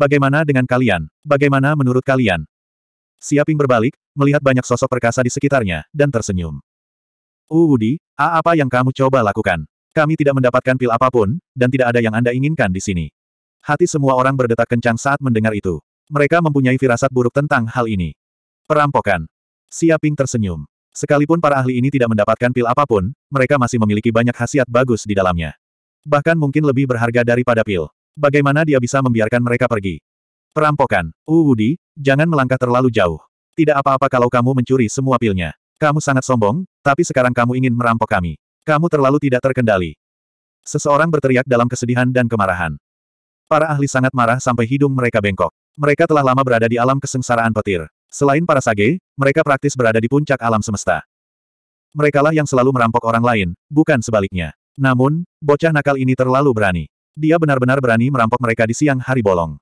Bagaimana dengan kalian? Bagaimana menurut kalian? Siaping berbalik, melihat banyak sosok perkasa di sekitarnya, dan tersenyum. Uudi, apa yang kamu coba lakukan? Kami tidak mendapatkan pil apapun, dan tidak ada yang Anda inginkan di sini. Hati semua orang berdetak kencang saat mendengar itu. Mereka mempunyai firasat buruk tentang hal ini. Perampokan. Siaping tersenyum. Sekalipun para ahli ini tidak mendapatkan pil apapun, mereka masih memiliki banyak khasiat bagus di dalamnya. Bahkan mungkin lebih berharga daripada pil. Bagaimana dia bisa membiarkan mereka pergi? Perampokan. Uudi, uh, jangan melangkah terlalu jauh. Tidak apa-apa kalau kamu mencuri semua pilnya. Kamu sangat sombong, tapi sekarang kamu ingin merampok kami. Kamu terlalu tidak terkendali. Seseorang berteriak dalam kesedihan dan kemarahan. Para ahli sangat marah sampai hidung mereka bengkok. Mereka telah lama berada di alam kesengsaraan petir. Selain para sage, mereka praktis berada di puncak alam semesta. Merekalah yang selalu merampok orang lain, bukan sebaliknya. Namun, bocah nakal ini terlalu berani. Dia benar-benar berani merampok mereka di siang hari bolong.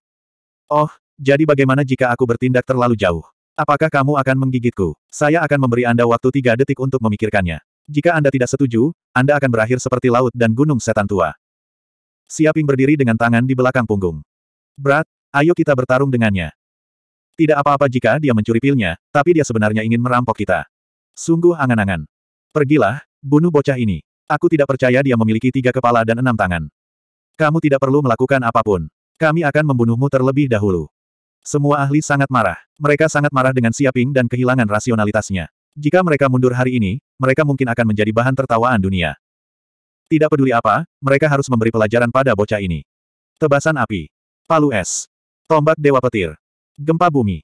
Oh, jadi bagaimana jika aku bertindak terlalu jauh? Apakah kamu akan menggigitku? Saya akan memberi Anda waktu tiga detik untuk memikirkannya. Jika Anda tidak setuju, Anda akan berakhir seperti laut dan gunung setan tua. Siaping berdiri dengan tangan di belakang punggung. Brat, ayo kita bertarung dengannya. Tidak apa-apa jika dia mencuri pilnya, tapi dia sebenarnya ingin merampok kita. Sungguh angan-angan. Pergilah, bunuh bocah ini. Aku tidak percaya dia memiliki tiga kepala dan enam tangan. Kamu tidak perlu melakukan apapun. Kami akan membunuhmu terlebih dahulu. Semua ahli sangat marah. Mereka sangat marah dengan Siaping dan kehilangan rasionalitasnya. Jika mereka mundur hari ini, mereka mungkin akan menjadi bahan tertawaan dunia. Tidak peduli apa, mereka harus memberi pelajaran pada bocah ini. Tebasan api. Palu es. Tombak dewa petir. Gempa bumi.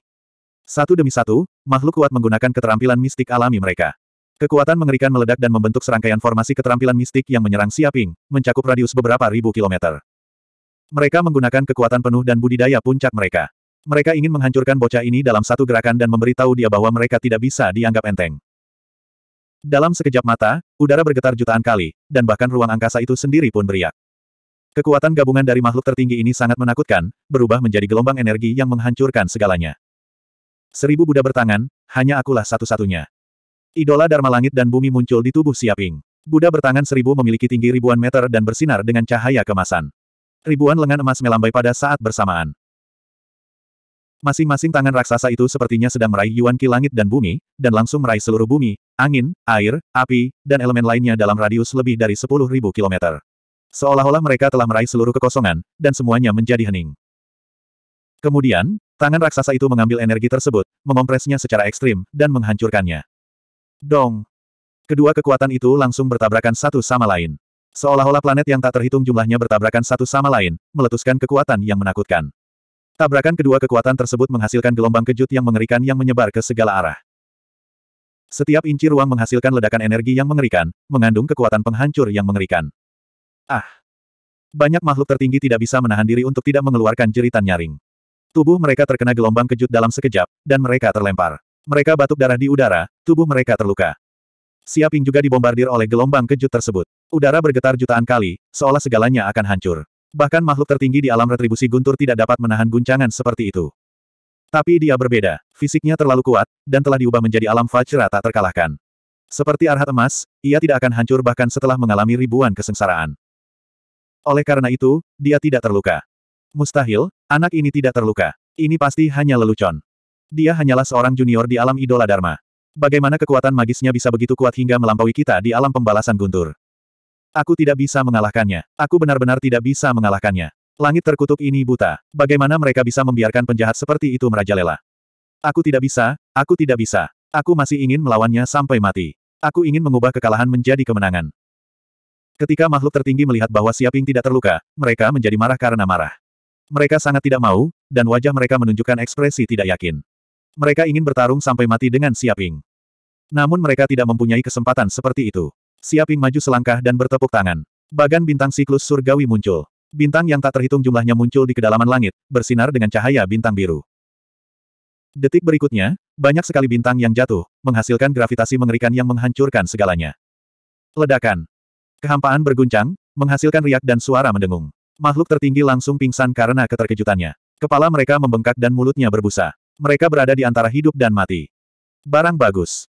Satu demi satu, makhluk kuat menggunakan keterampilan mistik alami mereka. Kekuatan mengerikan meledak dan membentuk serangkaian formasi keterampilan mistik yang menyerang Siaping, mencakup radius beberapa ribu kilometer. Mereka menggunakan kekuatan penuh dan budidaya puncak mereka. Mereka ingin menghancurkan bocah ini dalam satu gerakan dan memberitahu dia bahwa mereka tidak bisa dianggap enteng. Dalam sekejap mata, udara bergetar jutaan kali, dan bahkan ruang angkasa itu sendiri pun beriak. Kekuatan gabungan dari makhluk tertinggi ini sangat menakutkan, berubah menjadi gelombang energi yang menghancurkan segalanya. Seribu Buddha bertangan, hanya akulah satu-satunya. Idola Dharma langit dan bumi muncul di tubuh Siaping. Buddha bertangan seribu memiliki tinggi ribuan meter dan bersinar dengan cahaya kemasan. Ribuan lengan emas melambai pada saat bersamaan. Masing-masing tangan raksasa itu sepertinya sedang meraih Yuan Ki langit dan bumi, dan langsung meraih seluruh bumi, angin, air, api, dan elemen lainnya dalam radius lebih dari 10.000 kilometer. Seolah-olah mereka telah meraih seluruh kekosongan, dan semuanya menjadi hening. Kemudian, tangan raksasa itu mengambil energi tersebut, mengompresnya secara ekstrim, dan menghancurkannya. Dong! Kedua kekuatan itu langsung bertabrakan satu sama lain. Seolah-olah planet yang tak terhitung jumlahnya bertabrakan satu sama lain, meletuskan kekuatan yang menakutkan. Tabrakan kedua kekuatan tersebut menghasilkan gelombang kejut yang mengerikan yang menyebar ke segala arah. Setiap inci ruang menghasilkan ledakan energi yang mengerikan, mengandung kekuatan penghancur yang mengerikan. Ah! Banyak makhluk tertinggi tidak bisa menahan diri untuk tidak mengeluarkan jeritan nyaring. Tubuh mereka terkena gelombang kejut dalam sekejap, dan mereka terlempar. Mereka batuk darah di udara, tubuh mereka terluka. Siaping juga dibombardir oleh gelombang kejut tersebut. Udara bergetar jutaan kali, seolah segalanya akan hancur. Bahkan makhluk tertinggi di alam retribusi guntur tidak dapat menahan guncangan seperti itu. Tapi dia berbeda. Fisiknya terlalu kuat, dan telah diubah menjadi alam Vajra tak terkalahkan. Seperti arhat emas, ia tidak akan hancur bahkan setelah mengalami ribuan kesengsaraan. Oleh karena itu, dia tidak terluka. Mustahil, anak ini tidak terluka. Ini pasti hanya lelucon. Dia hanyalah seorang junior di alam idola Dharma. Bagaimana kekuatan magisnya bisa begitu kuat hingga melampaui kita di alam pembalasan guntur? Aku tidak bisa mengalahkannya. Aku benar-benar tidak bisa mengalahkannya. Langit terkutuk ini buta. Bagaimana mereka bisa membiarkan penjahat seperti itu merajalela? Aku tidak bisa, aku tidak bisa. Aku masih ingin melawannya sampai mati. Aku ingin mengubah kekalahan menjadi kemenangan. Ketika makhluk tertinggi melihat bahwa Siaping tidak terluka, mereka menjadi marah karena marah. Mereka sangat tidak mau, dan wajah mereka menunjukkan ekspresi tidak yakin. Mereka ingin bertarung sampai mati dengan Siaping. Namun mereka tidak mempunyai kesempatan seperti itu. Siaping maju selangkah dan bertepuk tangan. Bagan bintang siklus surgawi muncul. Bintang yang tak terhitung jumlahnya muncul di kedalaman langit, bersinar dengan cahaya bintang biru. Detik berikutnya, banyak sekali bintang yang jatuh, menghasilkan gravitasi mengerikan yang menghancurkan segalanya. Ledakan. Kehampaan berguncang, menghasilkan riak dan suara mendengung. Makhluk tertinggi langsung pingsan karena keterkejutannya. Kepala mereka membengkak dan mulutnya berbusa. Mereka berada di antara hidup dan mati. Barang bagus.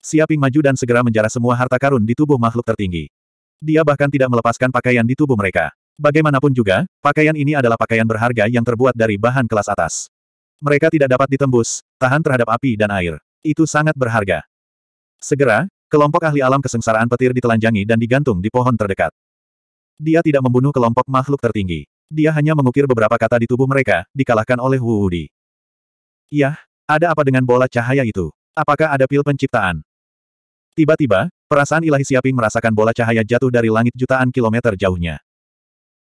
Siaping maju dan segera menjarah semua harta karun di tubuh makhluk tertinggi. Dia bahkan tidak melepaskan pakaian di tubuh mereka. Bagaimanapun juga, pakaian ini adalah pakaian berharga yang terbuat dari bahan kelas atas. Mereka tidak dapat ditembus, tahan terhadap api dan air. Itu sangat berharga. Segera, kelompok ahli alam kesengsaraan petir ditelanjangi dan digantung di pohon terdekat. Dia tidak membunuh kelompok makhluk tertinggi. Dia hanya mengukir beberapa kata di tubuh mereka, dikalahkan oleh Wu Wudi. Yah, ada apa dengan bola cahaya itu? Apakah ada pil penciptaan? Tiba-tiba, perasaan ilahi Siaping merasakan bola cahaya jatuh dari langit jutaan kilometer jauhnya.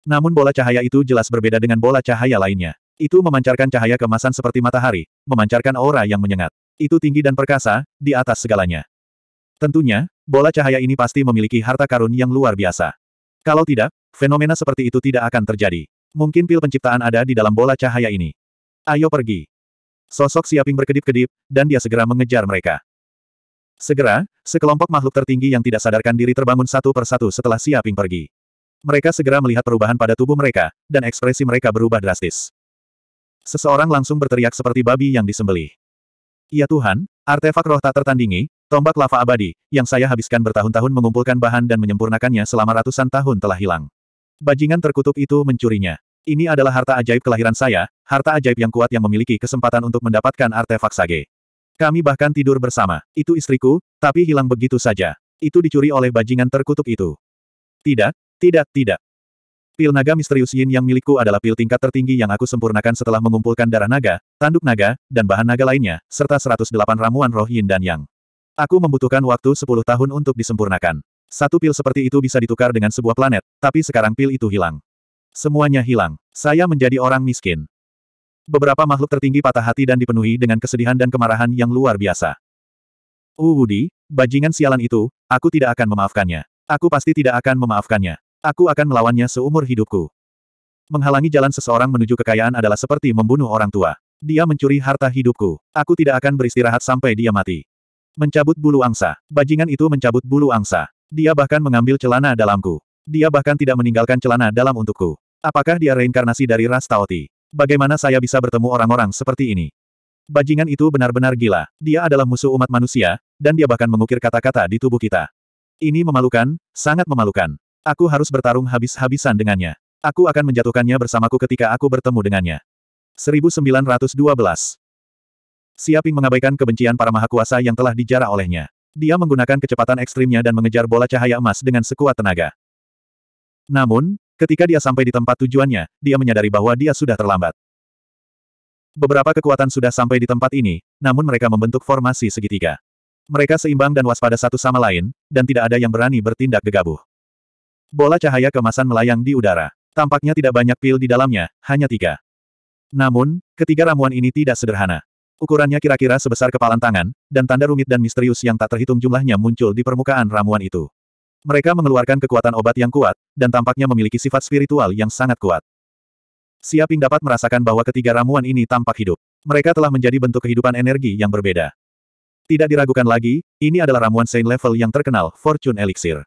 Namun bola cahaya itu jelas berbeda dengan bola cahaya lainnya. Itu memancarkan cahaya kemasan seperti matahari, memancarkan aura yang menyengat. Itu tinggi dan perkasa, di atas segalanya. Tentunya, bola cahaya ini pasti memiliki harta karun yang luar biasa. Kalau tidak, fenomena seperti itu tidak akan terjadi. Mungkin pil penciptaan ada di dalam bola cahaya ini. Ayo pergi. Sosok Siaping berkedip-kedip, dan dia segera mengejar mereka. Segera, sekelompok makhluk tertinggi yang tidak sadarkan diri terbangun satu per satu setelah Siaping pergi. Mereka segera melihat perubahan pada tubuh mereka, dan ekspresi mereka berubah drastis. Seseorang langsung berteriak seperti babi yang disembelih. Ya Tuhan, artefak roh tak tertandingi, tombak lava abadi, yang saya habiskan bertahun-tahun mengumpulkan bahan dan menyempurnakannya selama ratusan tahun telah hilang. Bajingan terkutuk itu mencurinya. Ini adalah harta ajaib kelahiran saya, Harta ajaib yang kuat yang memiliki kesempatan untuk mendapatkan artefak sage. Kami bahkan tidur bersama. Itu istriku, tapi hilang begitu saja. Itu dicuri oleh bajingan terkutuk itu. Tidak, tidak, tidak. Pil naga misterius yin yang milikku adalah pil tingkat tertinggi yang aku sempurnakan setelah mengumpulkan darah naga, tanduk naga, dan bahan naga lainnya, serta 108 ramuan roh yin dan yang. Aku membutuhkan waktu 10 tahun untuk disempurnakan. Satu pil seperti itu bisa ditukar dengan sebuah planet, tapi sekarang pil itu hilang. Semuanya hilang. Saya menjadi orang miskin. Beberapa makhluk tertinggi patah hati dan dipenuhi dengan kesedihan dan kemarahan yang luar biasa. Uwudi, bajingan sialan itu, aku tidak akan memaafkannya. Aku pasti tidak akan memaafkannya. Aku akan melawannya seumur hidupku. Menghalangi jalan seseorang menuju kekayaan adalah seperti membunuh orang tua. Dia mencuri harta hidupku. Aku tidak akan beristirahat sampai dia mati. Mencabut bulu angsa. Bajingan itu mencabut bulu angsa. Dia bahkan mengambil celana dalamku. Dia bahkan tidak meninggalkan celana dalam untukku. Apakah dia reinkarnasi dari ras Bagaimana saya bisa bertemu orang-orang seperti ini? Bajingan itu benar-benar gila. Dia adalah musuh umat manusia, dan dia bahkan mengukir kata-kata di tubuh kita. Ini memalukan, sangat memalukan. Aku harus bertarung habis-habisan dengannya. Aku akan menjatuhkannya bersamaku ketika aku bertemu dengannya. 1912 Siaping mengabaikan kebencian para mahakuasa yang telah dijarah olehnya. Dia menggunakan kecepatan ekstrimnya dan mengejar bola cahaya emas dengan sekuat tenaga. Namun, Ketika dia sampai di tempat tujuannya, dia menyadari bahwa dia sudah terlambat. Beberapa kekuatan sudah sampai di tempat ini, namun mereka membentuk formasi segitiga. Mereka seimbang dan waspada satu sama lain, dan tidak ada yang berani bertindak gegabah. Bola cahaya kemasan melayang di udara. Tampaknya tidak banyak pil di dalamnya, hanya tiga. Namun, ketiga ramuan ini tidak sederhana. Ukurannya kira-kira sebesar kepalan tangan, dan tanda rumit dan misterius yang tak terhitung jumlahnya muncul di permukaan ramuan itu. Mereka mengeluarkan kekuatan obat yang kuat, dan tampaknya memiliki sifat spiritual yang sangat kuat. Siaping dapat merasakan bahwa ketiga ramuan ini tampak hidup. Mereka telah menjadi bentuk kehidupan energi yang berbeda. Tidak diragukan lagi, ini adalah ramuan Saint level yang terkenal, Fortune Elixir.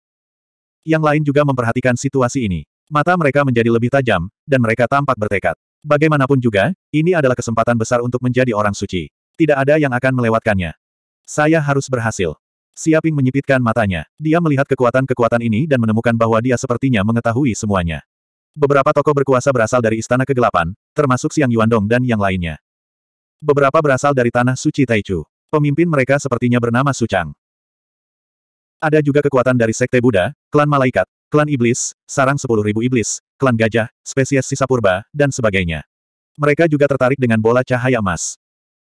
Yang lain juga memperhatikan situasi ini. Mata mereka menjadi lebih tajam, dan mereka tampak bertekad. Bagaimanapun juga, ini adalah kesempatan besar untuk menjadi orang suci. Tidak ada yang akan melewatkannya. Saya harus berhasil. Siaping menyipitkan matanya. Dia melihat kekuatan-kekuatan ini dan menemukan bahwa dia sepertinya mengetahui semuanya. Beberapa tokoh berkuasa berasal dari Istana Kegelapan, termasuk Siang Yuandong dan yang lainnya. Beberapa berasal dari Tanah Suci Taichu. Pemimpin mereka sepertinya bernama Sucang. Ada juga kekuatan dari Sekte Buddha, Klan Malaikat, Klan Iblis, Sarang 10.000 Iblis, Klan Gajah, Spesies Sisa Purba, dan sebagainya. Mereka juga tertarik dengan bola cahaya emas.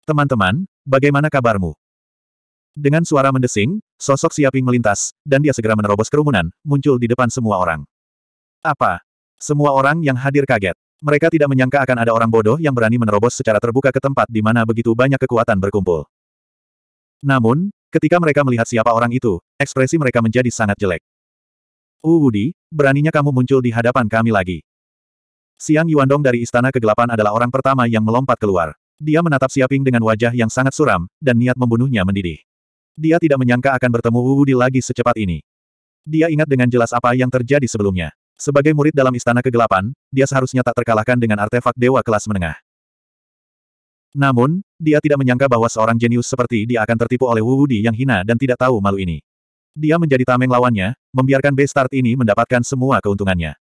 Teman-teman, bagaimana kabarmu? Dengan suara mendesing, sosok Siaping melintas, dan dia segera menerobos kerumunan, muncul di depan semua orang. Apa? Semua orang yang hadir kaget. Mereka tidak menyangka akan ada orang bodoh yang berani menerobos secara terbuka ke tempat di mana begitu banyak kekuatan berkumpul. Namun, ketika mereka melihat siapa orang itu, ekspresi mereka menjadi sangat jelek. Uwudi, beraninya kamu muncul di hadapan kami lagi. Siang Yuandong dari Istana Kegelapan adalah orang pertama yang melompat keluar. Dia menatap Siaping dengan wajah yang sangat suram, dan niat membunuhnya mendidih. Dia tidak menyangka akan bertemu Wu Wudi lagi secepat ini. Dia ingat dengan jelas apa yang terjadi sebelumnya. Sebagai murid dalam Istana Kegelapan, dia seharusnya tak terkalahkan dengan artefak dewa kelas menengah. Namun, dia tidak menyangka bahwa seorang jenius seperti dia akan tertipu oleh Wu Wudi yang hina dan tidak tahu malu ini. Dia menjadi tameng lawannya, membiarkan Bestart ini mendapatkan semua keuntungannya.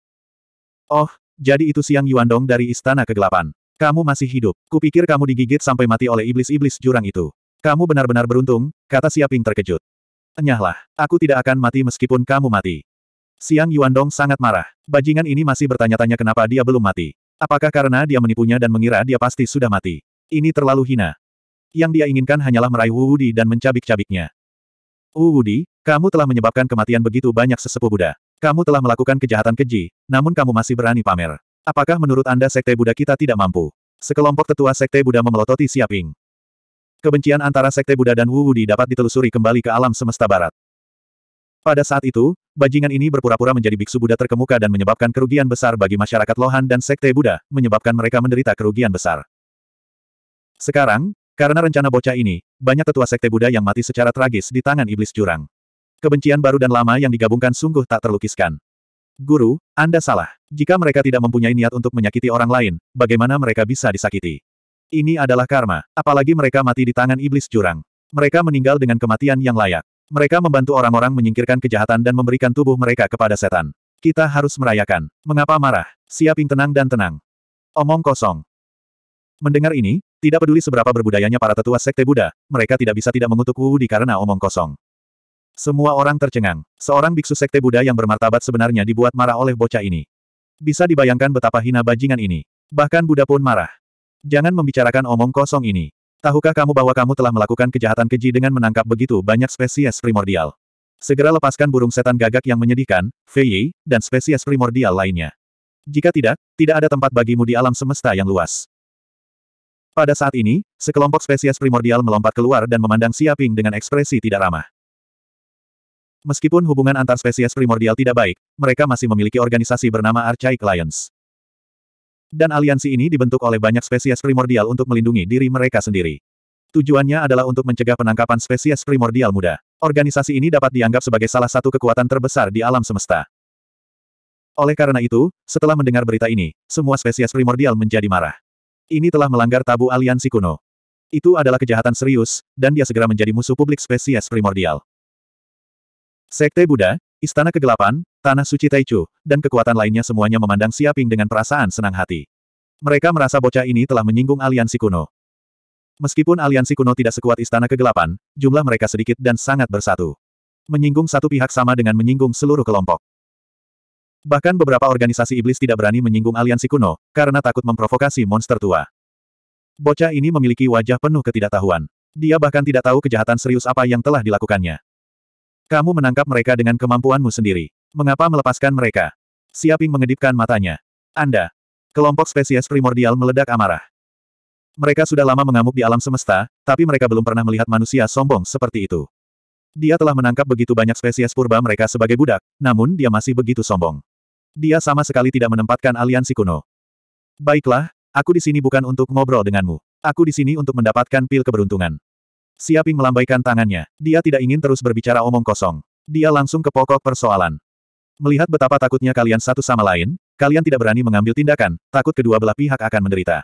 Oh, jadi itu siang Yuan Dong dari Istana Kegelapan. Kamu masih hidup. Kupikir kamu digigit sampai mati oleh iblis-iblis jurang itu. Kamu benar-benar beruntung, kata Siaping terkejut. Enyahlah, aku tidak akan mati meskipun kamu mati. Siang Yuandong sangat marah. Bajingan ini masih bertanya-tanya kenapa dia belum mati. Apakah karena dia menipunya dan mengira dia pasti sudah mati? Ini terlalu hina. Yang dia inginkan hanyalah meraih Wu Wudi dan mencabik-cabiknya. Wu Wudi, kamu telah menyebabkan kematian begitu banyak sesepuh Buddha. Kamu telah melakukan kejahatan keji, namun kamu masih berani pamer. Apakah menurut Anda Sekte Buddha kita tidak mampu? Sekelompok tetua Sekte Buddha memelototi Siaping. Kebencian antara Sekte Buddha dan Wu Wudi dapat ditelusuri kembali ke alam semesta barat. Pada saat itu, bajingan ini berpura-pura menjadi biksu Buddha terkemuka dan menyebabkan kerugian besar bagi masyarakat Lohan dan Sekte Buddha, menyebabkan mereka menderita kerugian besar. Sekarang, karena rencana bocah ini, banyak tetua Sekte Buddha yang mati secara tragis di tangan iblis jurang. Kebencian baru dan lama yang digabungkan sungguh tak terlukiskan. Guru, Anda salah. Jika mereka tidak mempunyai niat untuk menyakiti orang lain, bagaimana mereka bisa disakiti? Ini adalah karma, apalagi mereka mati di tangan iblis curang. Mereka meninggal dengan kematian yang layak. Mereka membantu orang-orang menyingkirkan kejahatan dan memberikan tubuh mereka kepada setan. Kita harus merayakan. Mengapa marah? Siaping tenang dan tenang. Omong kosong. Mendengar ini, tidak peduli seberapa berbudayanya para tetua sekte Buddha, mereka tidak bisa tidak mengutuk Wu Di karena omong kosong. Semua orang tercengang. Seorang biksu sekte Buddha yang bermartabat sebenarnya dibuat marah oleh bocah ini. Bisa dibayangkan betapa hina bajingan ini. Bahkan Buddha pun marah. Jangan membicarakan omong kosong ini. Tahukah kamu bahwa kamu telah melakukan kejahatan keji dengan menangkap begitu banyak spesies primordial? Segera lepaskan burung setan gagak yang menyedihkan, Fei dan spesies primordial lainnya. Jika tidak, tidak ada tempat bagimu di alam semesta yang luas. Pada saat ini, sekelompok spesies primordial melompat keluar dan memandang Siaping dengan ekspresi tidak ramah. Meskipun hubungan antar spesies primordial tidak baik, mereka masih memiliki organisasi bernama Archaic Lions. Dan aliansi ini dibentuk oleh banyak spesies primordial untuk melindungi diri mereka sendiri. Tujuannya adalah untuk mencegah penangkapan spesies primordial muda. Organisasi ini dapat dianggap sebagai salah satu kekuatan terbesar di alam semesta. Oleh karena itu, setelah mendengar berita ini, semua spesies primordial menjadi marah. Ini telah melanggar tabu aliansi kuno. Itu adalah kejahatan serius, dan dia segera menjadi musuh publik spesies primordial. Sekte Buddha, Istana Kegelapan, Tanah Suci Taichu, dan kekuatan lainnya semuanya memandang Siaping dengan perasaan senang hati. Mereka merasa bocah ini telah menyinggung aliansi kuno. Meskipun aliansi kuno tidak sekuat Istana Kegelapan, jumlah mereka sedikit dan sangat bersatu. Menyinggung satu pihak sama dengan menyinggung seluruh kelompok. Bahkan beberapa organisasi iblis tidak berani menyinggung aliansi kuno, karena takut memprovokasi monster tua. Bocah ini memiliki wajah penuh ketidaktahuan. Dia bahkan tidak tahu kejahatan serius apa yang telah dilakukannya. Kamu menangkap mereka dengan kemampuanmu sendiri. Mengapa melepaskan mereka? Siaping mengedipkan matanya. Anda. Kelompok spesies primordial meledak amarah. Mereka sudah lama mengamuk di alam semesta, tapi mereka belum pernah melihat manusia sombong seperti itu. Dia telah menangkap begitu banyak spesies purba mereka sebagai budak, namun dia masih begitu sombong. Dia sama sekali tidak menempatkan aliansi kuno. Baiklah, aku di sini bukan untuk ngobrol denganmu. Aku di sini untuk mendapatkan pil keberuntungan. Siaping melambaikan tangannya. Dia tidak ingin terus berbicara omong kosong. Dia langsung ke pokok persoalan. Melihat betapa takutnya kalian satu sama lain, kalian tidak berani mengambil tindakan, takut kedua belah pihak akan menderita.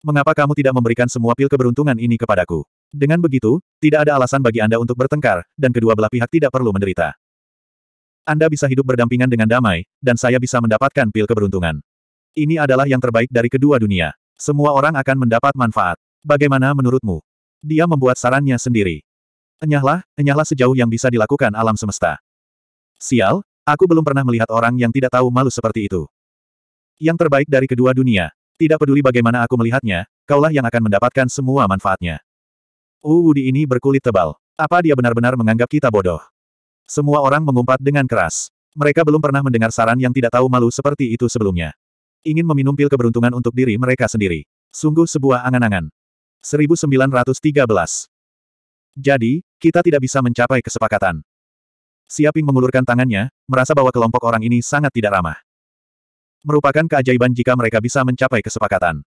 Mengapa kamu tidak memberikan semua pil keberuntungan ini kepadaku? Dengan begitu, tidak ada alasan bagi Anda untuk bertengkar, dan kedua belah pihak tidak perlu menderita. Anda bisa hidup berdampingan dengan damai, dan saya bisa mendapatkan pil keberuntungan. Ini adalah yang terbaik dari kedua dunia. Semua orang akan mendapat manfaat. Bagaimana menurutmu? Dia membuat sarannya sendiri. Enyahlah, enyahlah sejauh yang bisa dilakukan alam semesta. Sial, aku belum pernah melihat orang yang tidak tahu malu seperti itu. Yang terbaik dari kedua dunia. Tidak peduli bagaimana aku melihatnya, kaulah yang akan mendapatkan semua manfaatnya. Di ini berkulit tebal. Apa dia benar-benar menganggap kita bodoh? Semua orang mengumpat dengan keras. Mereka belum pernah mendengar saran yang tidak tahu malu seperti itu sebelumnya. Ingin meminum pil keberuntungan untuk diri mereka sendiri. Sungguh sebuah angan-angan. 1913. Jadi, kita tidak bisa mencapai kesepakatan. Siaping mengulurkan tangannya, merasa bahwa kelompok orang ini sangat tidak ramah. Merupakan keajaiban jika mereka bisa mencapai kesepakatan.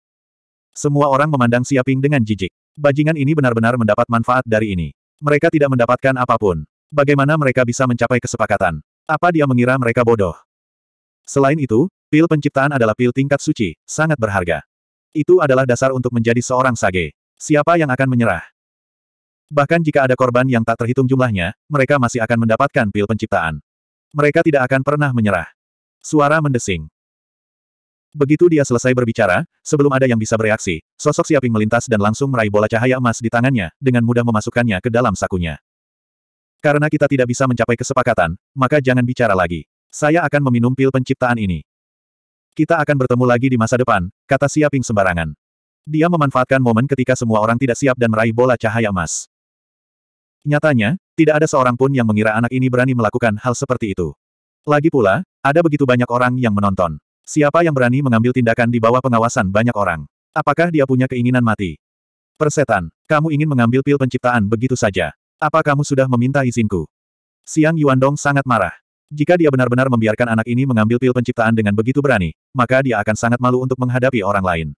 Semua orang memandang Siaping dengan jijik. Bajingan ini benar-benar mendapat manfaat dari ini. Mereka tidak mendapatkan apapun. Bagaimana mereka bisa mencapai kesepakatan? Apa dia mengira mereka bodoh? Selain itu, pil penciptaan adalah pil tingkat suci, sangat berharga. Itu adalah dasar untuk menjadi seorang sage. Siapa yang akan menyerah? Bahkan jika ada korban yang tak terhitung jumlahnya, mereka masih akan mendapatkan pil penciptaan. Mereka tidak akan pernah menyerah. Suara mendesing. Begitu dia selesai berbicara, sebelum ada yang bisa bereaksi, sosok Siaping melintas dan langsung meraih bola cahaya emas di tangannya, dengan mudah memasukkannya ke dalam sakunya. Karena kita tidak bisa mencapai kesepakatan, maka jangan bicara lagi. Saya akan meminum pil penciptaan ini. Kita akan bertemu lagi di masa depan, kata Siaping sembarangan. Dia memanfaatkan momen ketika semua orang tidak siap dan meraih bola cahaya emas. Nyatanya, tidak ada seorang pun yang mengira anak ini berani melakukan hal seperti itu. Lagi pula, ada begitu banyak orang yang menonton. Siapa yang berani mengambil tindakan di bawah pengawasan banyak orang? Apakah dia punya keinginan mati? Persetan, kamu ingin mengambil pil penciptaan begitu saja. Apa kamu sudah meminta izinku? Siang Yuan Dong sangat marah. Jika dia benar-benar membiarkan anak ini mengambil pil penciptaan dengan begitu berani, maka dia akan sangat malu untuk menghadapi orang lain.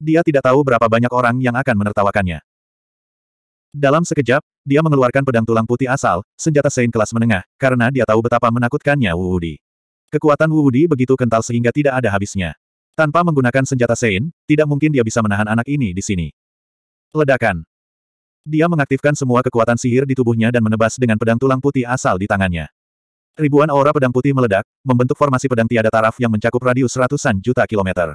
Dia tidak tahu berapa banyak orang yang akan menertawakannya. Dalam sekejap, dia mengeluarkan pedang tulang putih asal, senjata Sein kelas menengah, karena dia tahu betapa menakutkannya Wuudi. Kekuatan Wuudi begitu kental sehingga tidak ada habisnya. Tanpa menggunakan senjata Sein, tidak mungkin dia bisa menahan anak ini di sini. Ledakan. Dia mengaktifkan semua kekuatan sihir di tubuhnya dan menebas dengan pedang tulang putih asal di tangannya. Ribuan aura pedang putih meledak, membentuk formasi pedang tiada taraf yang mencakup radius ratusan juta kilometer.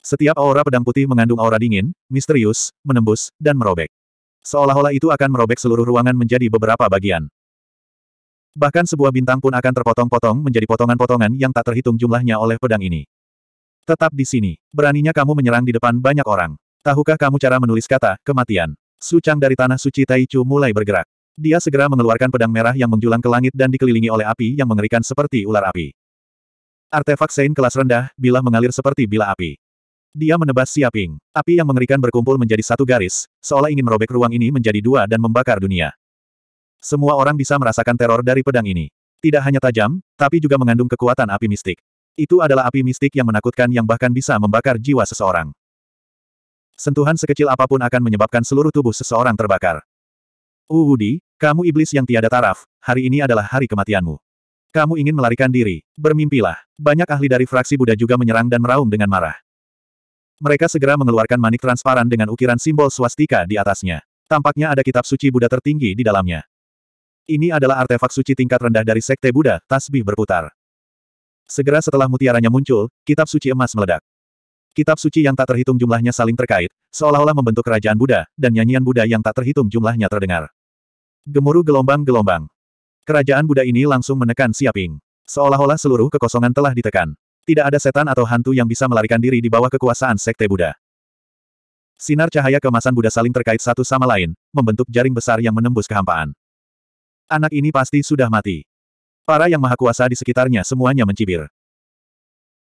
Setiap aura pedang putih mengandung aura dingin, misterius, menembus, dan merobek. Seolah-olah itu akan merobek seluruh ruangan menjadi beberapa bagian. Bahkan sebuah bintang pun akan terpotong-potong menjadi potongan-potongan yang tak terhitung jumlahnya oleh pedang ini. Tetap di sini. Beraninya kamu menyerang di depan banyak orang. Tahukah kamu cara menulis kata, kematian? Sucang dari tanah suci Taichu mulai bergerak. Dia segera mengeluarkan pedang merah yang menjulang ke langit dan dikelilingi oleh api yang mengerikan seperti ular api. Artefak Sein kelas rendah, bila mengalir seperti bila api. Dia menebas Siaping. Api yang mengerikan berkumpul menjadi satu garis, seolah ingin merobek ruang ini menjadi dua dan membakar dunia. Semua orang bisa merasakan teror dari pedang ini. Tidak hanya tajam, tapi juga mengandung kekuatan api mistik. Itu adalah api mistik yang menakutkan yang bahkan bisa membakar jiwa seseorang. Sentuhan sekecil apapun akan menyebabkan seluruh tubuh seseorang terbakar. Uh, Di, kamu iblis yang tiada taraf, hari ini adalah hari kematianmu. Kamu ingin melarikan diri, bermimpilah. Banyak ahli dari fraksi Buddha juga menyerang dan meraung dengan marah. Mereka segera mengeluarkan manik transparan dengan ukiran simbol swastika di atasnya. Tampaknya ada kitab suci Buddha tertinggi di dalamnya. Ini adalah artefak suci tingkat rendah dari Sekte Buddha, tasbih berputar. Segera setelah mutiaranya muncul, kitab suci emas meledak. Kitab suci yang tak terhitung jumlahnya saling terkait, seolah-olah membentuk kerajaan Buddha, dan nyanyian Buddha yang tak terhitung jumlahnya terdengar. Gemuruh gelombang-gelombang. Kerajaan Buddha ini langsung menekan Siaping. Seolah-olah seluruh kekosongan telah ditekan. Tidak ada setan atau hantu yang bisa melarikan diri di bawah kekuasaan Sekte Buddha. Sinar cahaya kemasan Buddha saling terkait satu sama lain, membentuk jaring besar yang menembus kehampaan. Anak ini pasti sudah mati. Para yang maha kuasa di sekitarnya semuanya mencibir.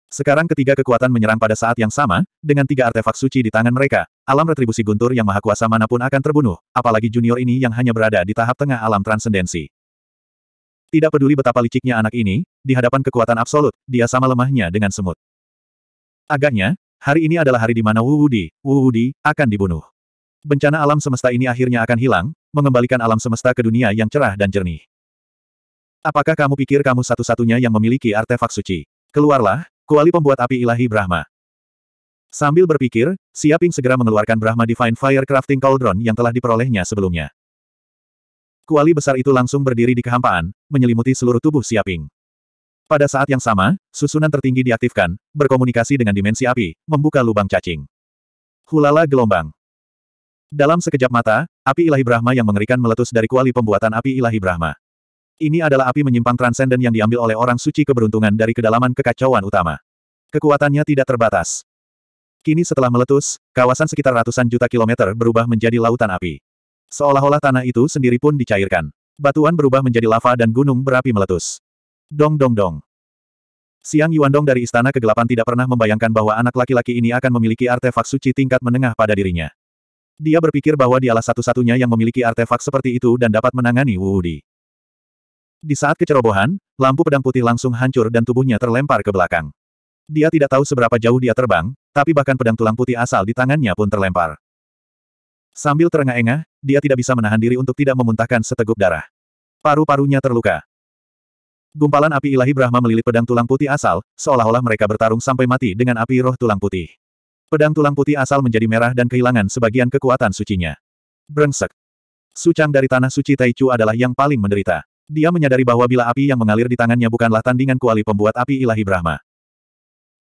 Sekarang ketiga kekuatan menyerang pada saat yang sama, dengan tiga artefak suci di tangan mereka, alam retribusi guntur yang maha kuasa manapun akan terbunuh, apalagi junior ini yang hanya berada di tahap tengah alam transendensi. Tidak peduli betapa liciknya anak ini, di hadapan kekuatan absolut, dia sama lemahnya dengan semut. Agaknya, hari ini adalah hari di mana Wu Wudi, Wu Wudi, akan dibunuh. Bencana alam semesta ini akhirnya akan hilang, mengembalikan alam semesta ke dunia yang cerah dan jernih. Apakah kamu pikir kamu satu-satunya yang memiliki artefak suci? Keluarlah, kuali pembuat api ilahi Brahma. Sambil berpikir, Siaping segera mengeluarkan Brahma Divine Fire Crafting Cauldron yang telah diperolehnya sebelumnya. Kuali besar itu langsung berdiri di kehampaan, menyelimuti seluruh tubuh Siaping. Pada saat yang sama, susunan tertinggi diaktifkan, berkomunikasi dengan dimensi api, membuka lubang cacing. Hulala gelombang. Dalam sekejap mata, api ilahi Brahma yang mengerikan meletus dari kuali pembuatan api ilahi Brahma. Ini adalah api menyimpang transenden yang diambil oleh orang suci keberuntungan dari kedalaman kekacauan utama. Kekuatannya tidak terbatas. Kini setelah meletus, kawasan sekitar ratusan juta kilometer berubah menjadi lautan api. Seolah-olah tanah itu sendiri pun dicairkan. Batuan berubah menjadi lava dan gunung berapi meletus. Dong dong dong. Siang Yuandong dari Istana Kegelapan tidak pernah membayangkan bahwa anak laki-laki ini akan memiliki artefak suci tingkat menengah pada dirinya. Dia berpikir bahwa dialah satu-satunya yang memiliki artefak seperti itu dan dapat menangani Wu Di. Di saat kecerobohan, lampu pedang putih langsung hancur dan tubuhnya terlempar ke belakang. Dia tidak tahu seberapa jauh dia terbang, tapi bahkan pedang tulang putih asal di tangannya pun terlempar. Sambil terengah-engah, dia tidak bisa menahan diri untuk tidak memuntahkan seteguk darah. Paru-parunya terluka. Gumpalan api ilahi Brahma melilit pedang tulang putih asal, seolah-olah mereka bertarung sampai mati dengan api roh tulang putih. Pedang tulang putih asal menjadi merah dan kehilangan sebagian kekuatan sucinya. Brengsek. Sucang dari tanah suci Taichu adalah yang paling menderita. Dia menyadari bahwa bila api yang mengalir di tangannya bukanlah tandingan kuali pembuat api ilahi Brahma.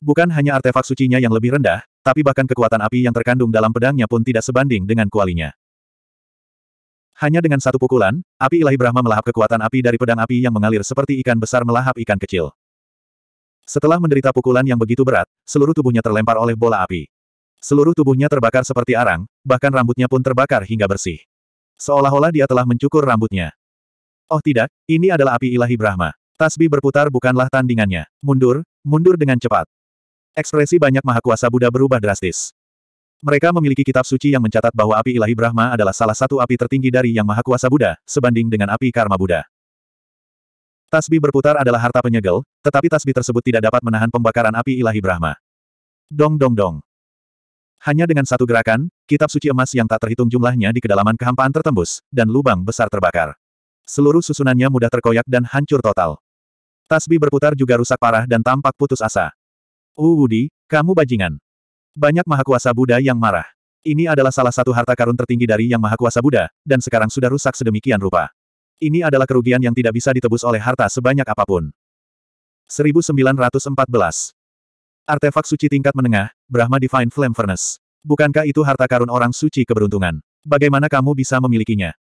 Bukan hanya artefak sucinya yang lebih rendah, tapi bahkan kekuatan api yang terkandung dalam pedangnya pun tidak sebanding dengan kualinya. Hanya dengan satu pukulan, api ilahi Brahma melahap kekuatan api dari pedang api yang mengalir seperti ikan besar melahap ikan kecil. Setelah menderita pukulan yang begitu berat, seluruh tubuhnya terlempar oleh bola api. Seluruh tubuhnya terbakar seperti arang, bahkan rambutnya pun terbakar hingga bersih. Seolah-olah dia telah mencukur rambutnya. Oh tidak, ini adalah api ilahi Brahma. Tasbih berputar bukanlah tandingannya. Mundur, mundur dengan cepat. Ekspresi banyak mahakuasa Buddha berubah drastis. Mereka memiliki kitab suci yang mencatat bahwa api ilahi Brahma adalah salah satu api tertinggi dari Yang Maha Kuasa Buddha, sebanding dengan api karma Buddha. Tasbih berputar adalah harta penyegel, tetapi tasbih tersebut tidak dapat menahan pembakaran api ilahi Brahma. Dong dong dong. Hanya dengan satu gerakan, kitab suci emas yang tak terhitung jumlahnya di kedalaman kehampaan tertembus, dan lubang besar terbakar. Seluruh susunannya mudah terkoyak dan hancur total. Tasbih berputar juga rusak parah dan tampak putus asa. Uwudi, kamu bajingan. Banyak Mahakuasa Buddha yang marah. Ini adalah salah satu harta karun tertinggi dari Yang Maha Kuasa Buddha, dan sekarang sudah rusak sedemikian rupa. Ini adalah kerugian yang tidak bisa ditebus oleh harta sebanyak apapun. 1914 Artefak suci tingkat menengah, Brahma Divine Flame Furnace. Bukankah itu harta karun orang suci keberuntungan? Bagaimana kamu bisa memilikinya?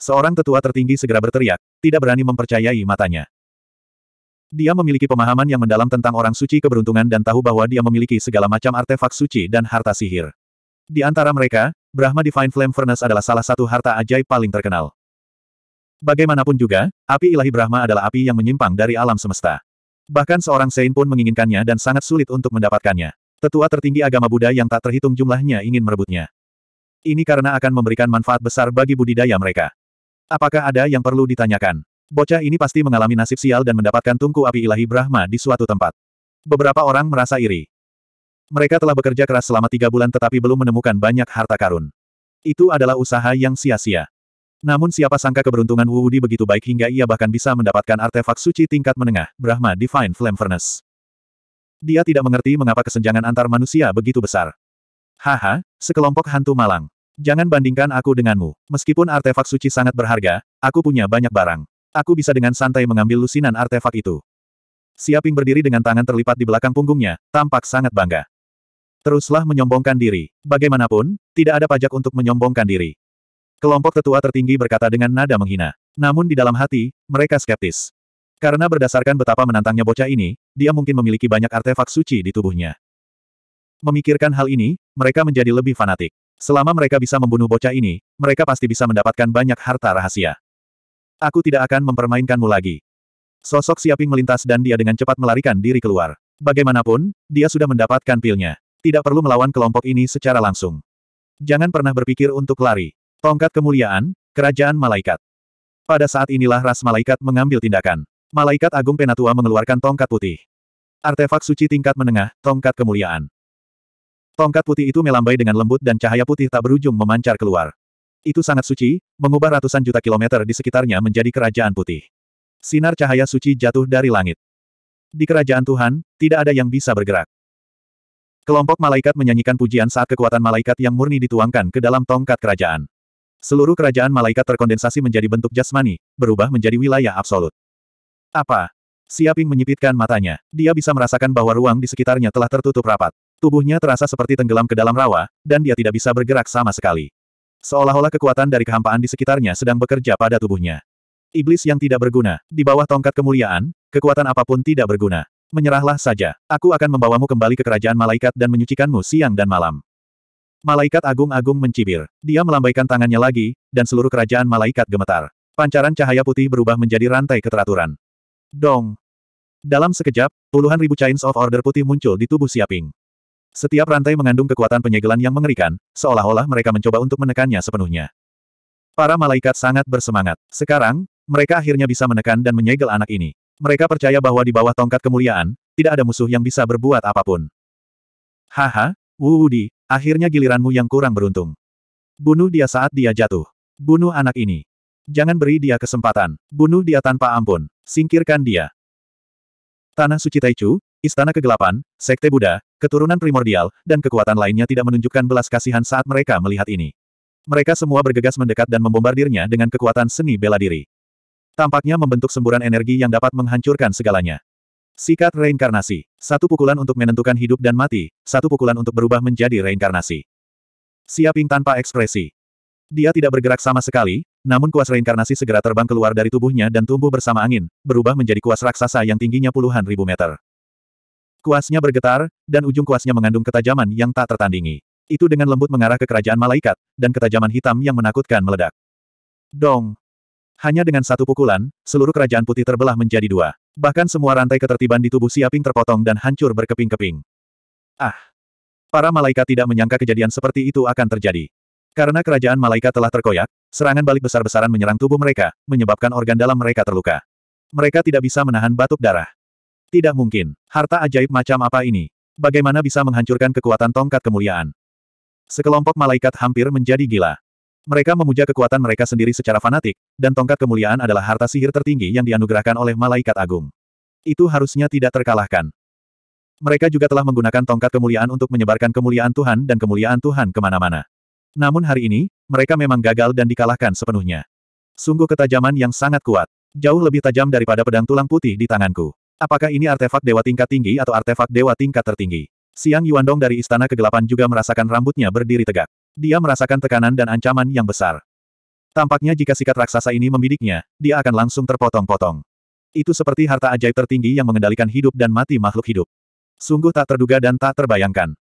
Seorang tetua tertinggi segera berteriak, tidak berani mempercayai matanya. Dia memiliki pemahaman yang mendalam tentang orang suci keberuntungan dan tahu bahwa dia memiliki segala macam artefak suci dan harta sihir. Di antara mereka, Brahma Divine Flame Furnace adalah salah satu harta ajaib paling terkenal. Bagaimanapun juga, api ilahi Brahma adalah api yang menyimpang dari alam semesta. Bahkan seorang Sein pun menginginkannya dan sangat sulit untuk mendapatkannya. Tetua tertinggi agama Buddha yang tak terhitung jumlahnya ingin merebutnya. Ini karena akan memberikan manfaat besar bagi budidaya mereka. Apakah ada yang perlu ditanyakan? Bocah ini pasti mengalami nasib sial dan mendapatkan tungku api ilahi Brahma di suatu tempat. Beberapa orang merasa iri. Mereka telah bekerja keras selama tiga bulan tetapi belum menemukan banyak harta karun. Itu adalah usaha yang sia-sia. Namun siapa sangka keberuntungan Wu Wudi begitu baik hingga ia bahkan bisa mendapatkan artefak suci tingkat menengah, Brahma Divine Flame Furnace. Dia tidak mengerti mengapa kesenjangan antar manusia begitu besar. Haha, sekelompok hantu malang. Jangan bandingkan aku denganmu. Meskipun artefak suci sangat berharga, aku punya banyak barang aku bisa dengan santai mengambil lusinan artefak itu. Siaping berdiri dengan tangan terlipat di belakang punggungnya, tampak sangat bangga. Teruslah menyombongkan diri. Bagaimanapun, tidak ada pajak untuk menyombongkan diri. Kelompok tetua tertinggi berkata dengan nada menghina. Namun di dalam hati, mereka skeptis. Karena berdasarkan betapa menantangnya bocah ini, dia mungkin memiliki banyak artefak suci di tubuhnya. Memikirkan hal ini, mereka menjadi lebih fanatik. Selama mereka bisa membunuh bocah ini, mereka pasti bisa mendapatkan banyak harta rahasia. Aku tidak akan mempermainkanmu lagi. Sosok Siaping melintas dan dia dengan cepat melarikan diri keluar. Bagaimanapun, dia sudah mendapatkan pilnya. Tidak perlu melawan kelompok ini secara langsung. Jangan pernah berpikir untuk lari. Tongkat kemuliaan, kerajaan malaikat. Pada saat inilah ras malaikat mengambil tindakan. Malaikat Agung Penatua mengeluarkan tongkat putih. Artefak suci tingkat menengah, tongkat kemuliaan. Tongkat putih itu melambai dengan lembut dan cahaya putih tak berujung memancar keluar. Itu sangat suci, mengubah ratusan juta kilometer di sekitarnya menjadi kerajaan putih. Sinar cahaya suci jatuh dari langit. Di kerajaan Tuhan, tidak ada yang bisa bergerak. Kelompok malaikat menyanyikan pujian saat kekuatan malaikat yang murni dituangkan ke dalam tongkat kerajaan. Seluruh kerajaan malaikat terkondensasi menjadi bentuk jasmani, berubah menjadi wilayah absolut. Apa? Siaping menyipitkan matanya. Dia bisa merasakan bahwa ruang di sekitarnya telah tertutup rapat. Tubuhnya terasa seperti tenggelam ke dalam rawa, dan dia tidak bisa bergerak sama sekali. Seolah-olah kekuatan dari kehampaan di sekitarnya sedang bekerja pada tubuhnya. Iblis yang tidak berguna. Di bawah tongkat kemuliaan, kekuatan apapun tidak berguna. Menyerahlah saja. Aku akan membawamu kembali ke kerajaan malaikat dan menyucikanmu siang dan malam. Malaikat agung-agung mencibir. Dia melambaikan tangannya lagi, dan seluruh kerajaan malaikat gemetar. Pancaran cahaya putih berubah menjadi rantai keteraturan. Dong. Dalam sekejap, puluhan ribu chains of order putih muncul di tubuh Siaping. Setiap rantai mengandung kekuatan penyegelan yang mengerikan, seolah-olah mereka mencoba untuk menekannya sepenuhnya. Para malaikat sangat bersemangat. Sekarang, mereka akhirnya bisa menekan dan menyegel anak ini. Mereka percaya bahwa di bawah tongkat kemuliaan, tidak ada musuh yang bisa berbuat apapun. Haha, Wudi, akhirnya giliranmu yang kurang beruntung. Bunuh dia saat dia jatuh. Bunuh anak ini. Jangan beri dia kesempatan. Bunuh dia tanpa ampun. Singkirkan dia. Tanah Suci Taichu, Istana Kegelapan, Sekte Buddha, keturunan primordial, dan kekuatan lainnya tidak menunjukkan belas kasihan saat mereka melihat ini. Mereka semua bergegas mendekat dan membombardirnya dengan kekuatan seni bela diri. Tampaknya membentuk semburan energi yang dapat menghancurkan segalanya. Sikat reinkarnasi. Satu pukulan untuk menentukan hidup dan mati, satu pukulan untuk berubah menjadi reinkarnasi. Siaping tanpa ekspresi. Dia tidak bergerak sama sekali, namun kuas reinkarnasi segera terbang keluar dari tubuhnya dan tumbuh bersama angin, berubah menjadi kuas raksasa yang tingginya puluhan ribu meter. Kuasnya bergetar, dan ujung kuasnya mengandung ketajaman yang tak tertandingi. Itu dengan lembut mengarah ke kerajaan malaikat, dan ketajaman hitam yang menakutkan meledak. Dong! Hanya dengan satu pukulan, seluruh kerajaan putih terbelah menjadi dua. Bahkan semua rantai ketertiban di tubuh Siaping terpotong dan hancur berkeping-keping. Ah! Para malaikat tidak menyangka kejadian seperti itu akan terjadi. Karena kerajaan malaikat telah terkoyak, serangan balik besar-besaran menyerang tubuh mereka, menyebabkan organ dalam mereka terluka. Mereka tidak bisa menahan batuk darah. Tidak mungkin. Harta ajaib macam apa ini? Bagaimana bisa menghancurkan kekuatan tongkat kemuliaan? Sekelompok malaikat hampir menjadi gila. Mereka memuja kekuatan mereka sendiri secara fanatik, dan tongkat kemuliaan adalah harta sihir tertinggi yang dianugerahkan oleh malaikat agung. Itu harusnya tidak terkalahkan. Mereka juga telah menggunakan tongkat kemuliaan untuk menyebarkan kemuliaan Tuhan dan kemuliaan Tuhan kemana-mana. Namun hari ini, mereka memang gagal dan dikalahkan sepenuhnya. Sungguh ketajaman yang sangat kuat. Jauh lebih tajam daripada pedang tulang putih di tanganku. Apakah ini artefak dewa tingkat tinggi atau artefak dewa tingkat tertinggi? Siang Yuandong dari Istana Kegelapan juga merasakan rambutnya berdiri tegak. Dia merasakan tekanan dan ancaman yang besar. Tampaknya jika sikat raksasa ini membidiknya, dia akan langsung terpotong-potong. Itu seperti harta ajaib tertinggi yang mengendalikan hidup dan mati makhluk hidup. Sungguh tak terduga dan tak terbayangkan.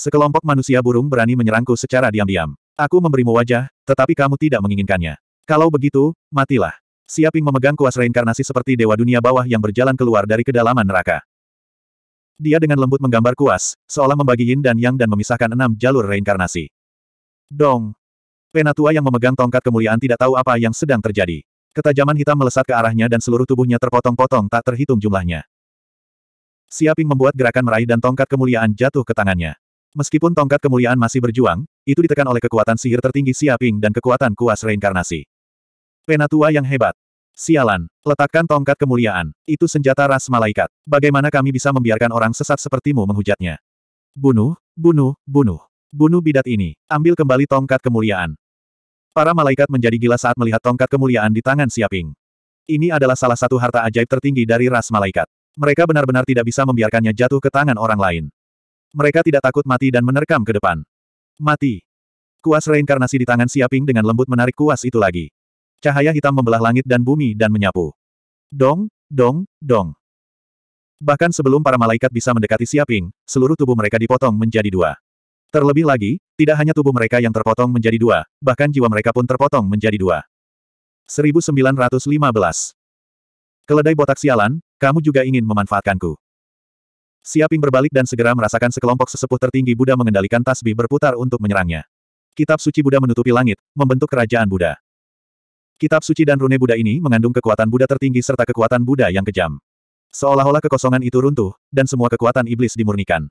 Sekelompok manusia burung berani menyerangku secara diam-diam. Aku memberimu wajah, tetapi kamu tidak menginginkannya. Kalau begitu, matilah. Siaping memegang kuas reinkarnasi seperti dewa dunia bawah yang berjalan keluar dari kedalaman neraka. Dia dengan lembut menggambar kuas, seolah membagi yin dan yang dan memisahkan enam jalur reinkarnasi. Dong! Penatua yang memegang tongkat kemuliaan tidak tahu apa yang sedang terjadi. Ketajaman hitam melesat ke arahnya dan seluruh tubuhnya terpotong-potong tak terhitung jumlahnya. Siaping membuat gerakan meraih dan tongkat kemuliaan jatuh ke tangannya. Meskipun tongkat kemuliaan masih berjuang, itu ditekan oleh kekuatan sihir tertinggi Siaping dan kekuatan kuas reinkarnasi. Penatua yang hebat. Sialan, letakkan tongkat kemuliaan, itu senjata ras malaikat. Bagaimana kami bisa membiarkan orang sesat sepertimu menghujatnya? Bunuh, bunuh, bunuh. Bunuh bidat ini, ambil kembali tongkat kemuliaan. Para malaikat menjadi gila saat melihat tongkat kemuliaan di tangan Siaping. Ini adalah salah satu harta ajaib tertinggi dari ras malaikat. Mereka benar-benar tidak bisa membiarkannya jatuh ke tangan orang lain. Mereka tidak takut mati dan menerkam ke depan. Mati. Kuas reinkarnasi di tangan Siaping dengan lembut menarik kuas itu lagi. Cahaya hitam membelah langit dan bumi dan menyapu. Dong, dong, dong. Bahkan sebelum para malaikat bisa mendekati Siaping, seluruh tubuh mereka dipotong menjadi dua. Terlebih lagi, tidak hanya tubuh mereka yang terpotong menjadi dua, bahkan jiwa mereka pun terpotong menjadi dua. 1915 Keledai botak sialan, kamu juga ingin memanfaatkanku. Siaping berbalik dan segera merasakan sekelompok sesepuh tertinggi Buddha mengendalikan tasbih berputar untuk menyerangnya. Kitab suci Buddha menutupi langit, membentuk kerajaan Buddha. Kitab suci dan rune Buddha ini mengandung kekuatan Buddha tertinggi serta kekuatan Buddha yang kejam. Seolah-olah kekosongan itu runtuh, dan semua kekuatan iblis dimurnikan.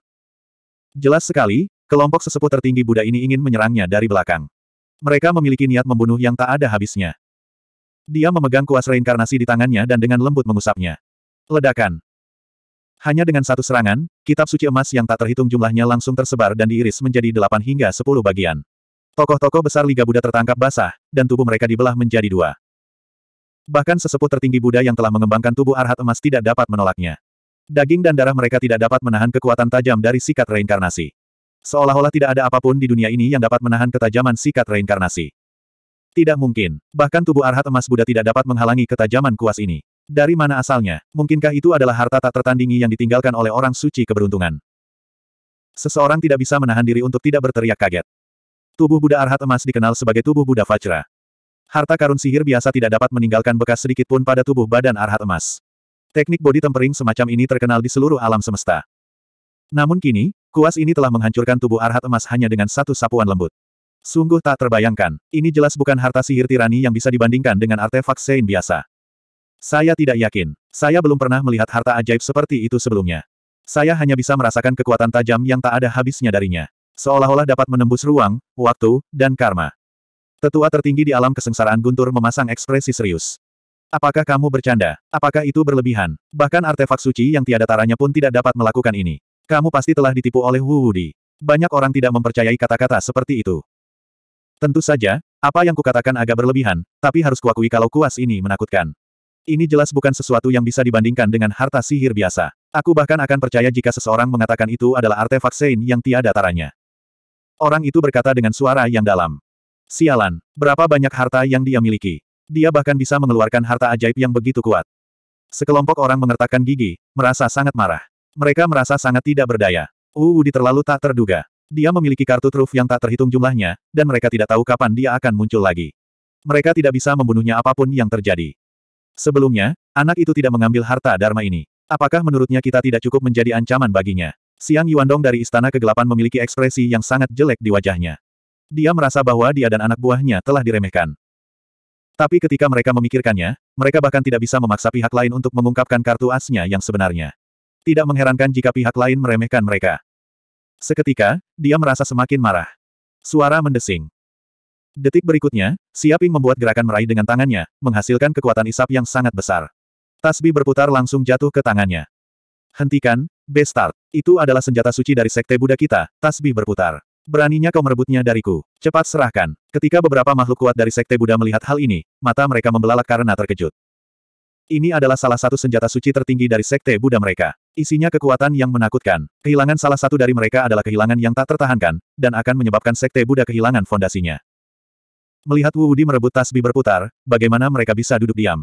Jelas sekali, kelompok sesepuh tertinggi Buddha ini ingin menyerangnya dari belakang. Mereka memiliki niat membunuh yang tak ada habisnya. Dia memegang kuas reinkarnasi di tangannya dan dengan lembut mengusapnya. Ledakan. Hanya dengan satu serangan, kitab suci emas yang tak terhitung jumlahnya langsung tersebar dan diiris menjadi delapan hingga sepuluh bagian. Tokoh-tokoh besar Liga Buddha tertangkap basah, dan tubuh mereka dibelah menjadi dua. Bahkan sesepuh tertinggi Buddha yang telah mengembangkan tubuh arhat emas tidak dapat menolaknya. Daging dan darah mereka tidak dapat menahan kekuatan tajam dari sikat reinkarnasi. Seolah-olah tidak ada apapun di dunia ini yang dapat menahan ketajaman sikat reinkarnasi. Tidak mungkin. Bahkan tubuh arhat emas Buddha tidak dapat menghalangi ketajaman kuas ini. Dari mana asalnya? Mungkinkah itu adalah harta tak tertandingi yang ditinggalkan oleh orang suci keberuntungan? Seseorang tidak bisa menahan diri untuk tidak berteriak kaget. Tubuh Buddha Arhat Emas dikenal sebagai tubuh Buddha Vajra. Harta karun sihir biasa tidak dapat meninggalkan bekas sedikit pun pada tubuh badan Arhat Emas. Teknik body tempering semacam ini terkenal di seluruh alam semesta. Namun kini, kuas ini telah menghancurkan tubuh Arhat Emas hanya dengan satu sapuan lembut. Sungguh tak terbayangkan, ini jelas bukan harta sihir tirani yang bisa dibandingkan dengan artefak Sein biasa. Saya tidak yakin. Saya belum pernah melihat harta ajaib seperti itu sebelumnya. Saya hanya bisa merasakan kekuatan tajam yang tak ada habisnya darinya seolah-olah dapat menembus ruang, waktu, dan karma. Tetua tertinggi di alam kesengsaraan Guntur memasang ekspresi serius. Apakah kamu bercanda? Apakah itu berlebihan? Bahkan artefak suci yang tiada taranya pun tidak dapat melakukan ini. Kamu pasti telah ditipu oleh Wu Wudi. Banyak orang tidak mempercayai kata-kata seperti itu. Tentu saja, apa yang kukatakan agak berlebihan, tapi harus kuakui kalau kuas ini menakutkan. Ini jelas bukan sesuatu yang bisa dibandingkan dengan harta sihir biasa. Aku bahkan akan percaya jika seseorang mengatakan itu adalah artefak Sein yang tiada taranya. Orang itu berkata dengan suara yang dalam. Sialan, berapa banyak harta yang dia miliki. Dia bahkan bisa mengeluarkan harta ajaib yang begitu kuat. Sekelompok orang mengertakkan gigi, merasa sangat marah. Mereka merasa sangat tidak berdaya. Uh, di terlalu tak terduga. Dia memiliki kartu truf yang tak terhitung jumlahnya, dan mereka tidak tahu kapan dia akan muncul lagi. Mereka tidak bisa membunuhnya apapun yang terjadi. Sebelumnya, anak itu tidak mengambil harta Dharma ini. Apakah menurutnya kita tidak cukup menjadi ancaman baginya? Siang Yuandong dari Istana Kegelapan memiliki ekspresi yang sangat jelek di wajahnya. Dia merasa bahwa dia dan anak buahnya telah diremehkan. Tapi ketika mereka memikirkannya, mereka bahkan tidak bisa memaksa pihak lain untuk mengungkapkan kartu asnya yang sebenarnya. Tidak mengherankan jika pihak lain meremehkan mereka. Seketika, dia merasa semakin marah. Suara mendesing. Detik berikutnya, Siaping membuat gerakan meraih dengan tangannya, menghasilkan kekuatan isap yang sangat besar. Tasbih berputar langsung jatuh ke tangannya. Hentikan, Bestart. Itu adalah senjata suci dari sekte Buddha kita, tasbih berputar. Beraninya kau merebutnya dariku. Cepat serahkan. Ketika beberapa makhluk kuat dari sekte Buddha melihat hal ini, mata mereka membelalak karena terkejut. Ini adalah salah satu senjata suci tertinggi dari sekte Buddha mereka. Isinya kekuatan yang menakutkan. Kehilangan salah satu dari mereka adalah kehilangan yang tak tertahankan, dan akan menyebabkan sekte Buddha kehilangan fondasinya. Melihat Wu Wudi merebut tasbih berputar, bagaimana mereka bisa duduk diam?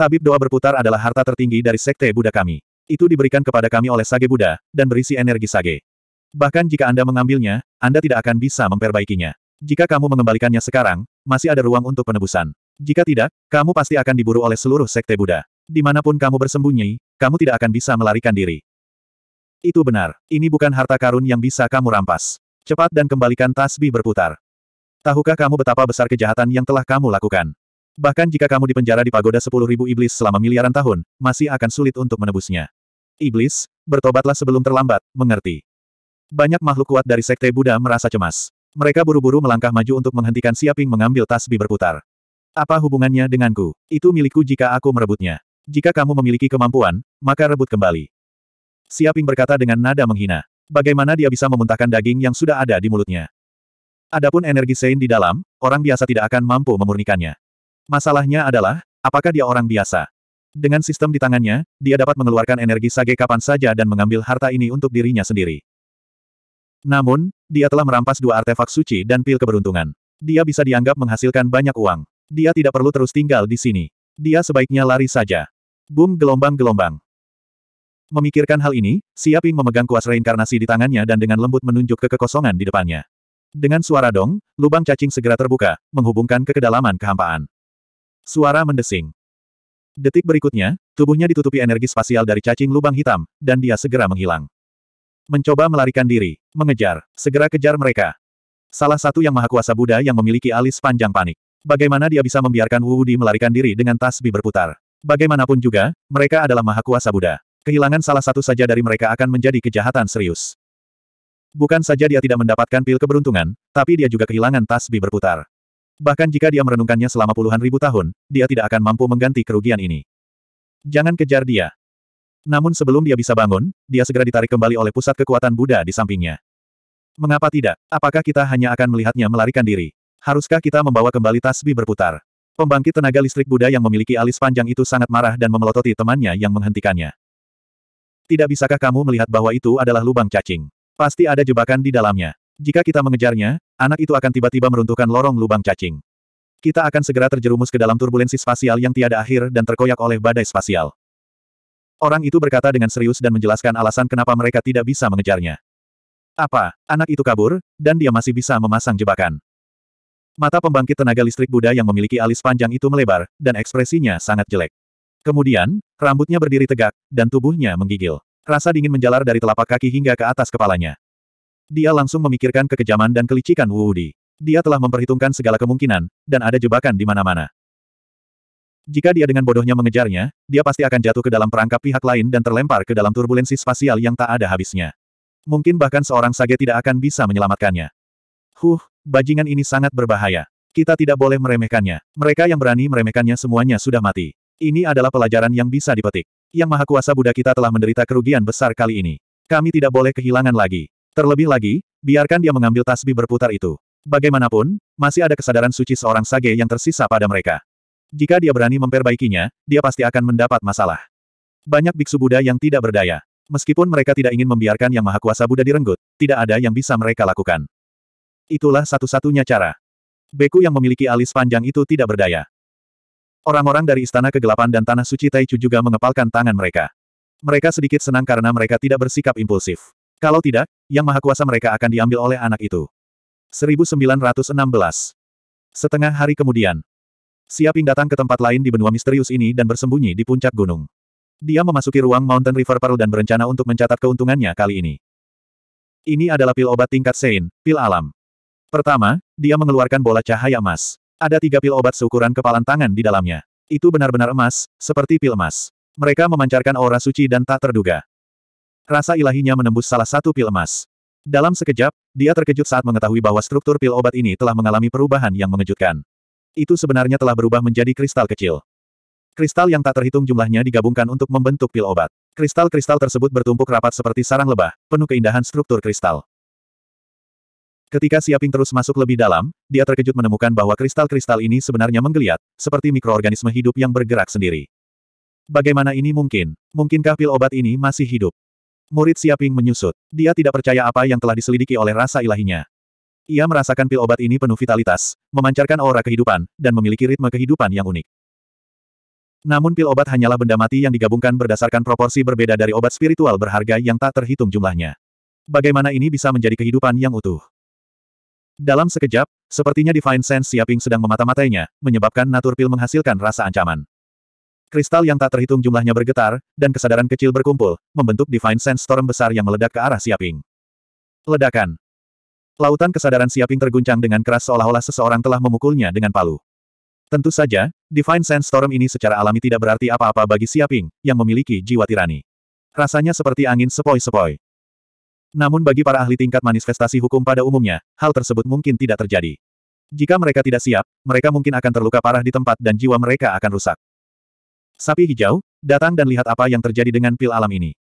Tabib doa berputar adalah harta tertinggi dari sekte Buddha kami. Itu diberikan kepada kami oleh Sage Buddha, dan berisi energi Sage. Bahkan jika Anda mengambilnya, Anda tidak akan bisa memperbaikinya. Jika kamu mengembalikannya sekarang, masih ada ruang untuk penebusan. Jika tidak, kamu pasti akan diburu oleh seluruh sekte Buddha. Dimanapun kamu bersembunyi, kamu tidak akan bisa melarikan diri. Itu benar, ini bukan harta karun yang bisa kamu rampas. Cepat dan kembalikan tasbih berputar. Tahukah kamu betapa besar kejahatan yang telah kamu lakukan? Bahkan jika kamu dipenjara di pagoda sepuluh ribu iblis selama miliaran tahun, masih akan sulit untuk menebusnya. Iblis, bertobatlah sebelum terlambat, mengerti. Banyak makhluk kuat dari Sekte Buddha merasa cemas. Mereka buru-buru melangkah maju untuk menghentikan Siaping mengambil tasbih berputar. Apa hubungannya denganku? Itu milikku jika aku merebutnya. Jika kamu memiliki kemampuan, maka rebut kembali. Siaping berkata dengan nada menghina. Bagaimana dia bisa memuntahkan daging yang sudah ada di mulutnya? Adapun energi Sein di dalam, orang biasa tidak akan mampu memurnikannya. Masalahnya adalah, apakah dia orang biasa? Dengan sistem di tangannya, dia dapat mengeluarkan energi sage kapan saja dan mengambil harta ini untuk dirinya sendiri. Namun, dia telah merampas dua artefak suci dan pil keberuntungan. Dia bisa dianggap menghasilkan banyak uang. Dia tidak perlu terus tinggal di sini. Dia sebaiknya lari saja. Boom gelombang-gelombang. Memikirkan hal ini, Siaping memegang kuas reinkarnasi di tangannya dan dengan lembut menunjuk ke kekosongan di depannya. Dengan suara dong, lubang cacing segera terbuka, menghubungkan ke kedalaman kehampaan. Suara mendesing. Detik berikutnya, tubuhnya ditutupi energi spasial dari cacing lubang hitam, dan dia segera menghilang. Mencoba melarikan diri, mengejar, segera kejar mereka. Salah satu yang maha kuasa Buddha yang memiliki alis panjang panik. Bagaimana dia bisa membiarkan Wu Di melarikan diri dengan tasbih berputar? Bagaimanapun juga, mereka adalah maha kuasa Buddha. Kehilangan salah satu saja dari mereka akan menjadi kejahatan serius. Bukan saja dia tidak mendapatkan pil keberuntungan, tapi dia juga kehilangan tasbih berputar. Bahkan jika dia merenungkannya selama puluhan ribu tahun, dia tidak akan mampu mengganti kerugian ini. Jangan kejar dia. Namun sebelum dia bisa bangun, dia segera ditarik kembali oleh pusat kekuatan Buddha di sampingnya. Mengapa tidak? Apakah kita hanya akan melihatnya melarikan diri? Haruskah kita membawa kembali tasbih berputar? Pembangkit tenaga listrik Buddha yang memiliki alis panjang itu sangat marah dan memelototi temannya yang menghentikannya. Tidak bisakah kamu melihat bahwa itu adalah lubang cacing? Pasti ada jebakan di dalamnya. Jika kita mengejarnya, anak itu akan tiba-tiba meruntuhkan lorong lubang cacing. Kita akan segera terjerumus ke dalam turbulensi spasial yang tiada akhir dan terkoyak oleh badai spasial. Orang itu berkata dengan serius dan menjelaskan alasan kenapa mereka tidak bisa mengejarnya. Apa, anak itu kabur, dan dia masih bisa memasang jebakan. Mata pembangkit tenaga listrik Buddha yang memiliki alis panjang itu melebar, dan ekspresinya sangat jelek. Kemudian, rambutnya berdiri tegak, dan tubuhnya menggigil. Rasa dingin menjalar dari telapak kaki hingga ke atas kepalanya. Dia langsung memikirkan kekejaman dan kelicikan Wu Di. Dia telah memperhitungkan segala kemungkinan, dan ada jebakan di mana-mana. Jika dia dengan bodohnya mengejarnya, dia pasti akan jatuh ke dalam perangkap pihak lain dan terlempar ke dalam turbulensi spasial yang tak ada habisnya. Mungkin bahkan seorang sage tidak akan bisa menyelamatkannya. Huh, bajingan ini sangat berbahaya. Kita tidak boleh meremehkannya. Mereka yang berani meremehkannya semuanya sudah mati. Ini adalah pelajaran yang bisa dipetik. Yang Maha Kuasa Buddha kita telah menderita kerugian besar kali ini. Kami tidak boleh kehilangan lagi. Terlebih lagi, biarkan dia mengambil tasbih berputar itu. Bagaimanapun, masih ada kesadaran suci seorang sage yang tersisa pada mereka. Jika dia berani memperbaikinya, dia pasti akan mendapat masalah. Banyak biksu Buddha yang tidak berdaya. Meskipun mereka tidak ingin membiarkan yang maha kuasa Buddha direnggut, tidak ada yang bisa mereka lakukan. Itulah satu-satunya cara. Beku yang memiliki alis panjang itu tidak berdaya. Orang-orang dari Istana Kegelapan dan Tanah Suci Taichu juga mengepalkan tangan mereka. Mereka sedikit senang karena mereka tidak bersikap impulsif. Kalau tidak, yang maha kuasa mereka akan diambil oleh anak itu. 1916. Setengah hari kemudian, Siaping datang ke tempat lain di benua misterius ini dan bersembunyi di puncak gunung. Dia memasuki ruang Mountain River Pearl dan berencana untuk mencatat keuntungannya kali ini. Ini adalah pil obat tingkat Sein, pil alam. Pertama, dia mengeluarkan bola cahaya emas. Ada tiga pil obat seukuran kepalan tangan di dalamnya. Itu benar-benar emas, seperti pil emas. Mereka memancarkan aura suci dan tak terduga. Rasa ilahinya menembus salah satu pil emas. Dalam sekejap, dia terkejut saat mengetahui bahwa struktur pil obat ini telah mengalami perubahan yang mengejutkan. Itu sebenarnya telah berubah menjadi kristal kecil. Kristal yang tak terhitung jumlahnya digabungkan untuk membentuk pil obat. Kristal-kristal tersebut bertumpuk rapat seperti sarang lebah, penuh keindahan struktur kristal. Ketika Siaping terus masuk lebih dalam, dia terkejut menemukan bahwa kristal-kristal ini sebenarnya menggeliat, seperti mikroorganisme hidup yang bergerak sendiri. Bagaimana ini mungkin? Mungkinkah pil obat ini masih hidup? Murid Siaping menyusut. Dia tidak percaya apa yang telah diselidiki oleh rasa ilahinya. Ia merasakan pil obat ini penuh vitalitas, memancarkan aura kehidupan, dan memiliki ritme kehidupan yang unik. Namun pil obat hanyalah benda mati yang digabungkan berdasarkan proporsi berbeda dari obat spiritual berharga yang tak terhitung jumlahnya. Bagaimana ini bisa menjadi kehidupan yang utuh? Dalam sekejap, sepertinya Divine Sense Siaping sedang memata-matainya, menyebabkan natur pil menghasilkan rasa ancaman. Kristal yang tak terhitung jumlahnya bergetar, dan kesadaran kecil berkumpul, membentuk Divine Sense Storm besar yang meledak ke arah Siaping. Ledakan. Lautan kesadaran Siaping terguncang dengan keras seolah-olah seseorang telah memukulnya dengan palu. Tentu saja, Divine Sense Storm ini secara alami tidak berarti apa-apa bagi Siaping, yang memiliki jiwa tirani. Rasanya seperti angin sepoi-sepoi. Namun bagi para ahli tingkat manifestasi hukum pada umumnya, hal tersebut mungkin tidak terjadi. Jika mereka tidak siap, mereka mungkin akan terluka parah di tempat dan jiwa mereka akan rusak. Sapi hijau, datang dan lihat apa yang terjadi dengan pil alam ini.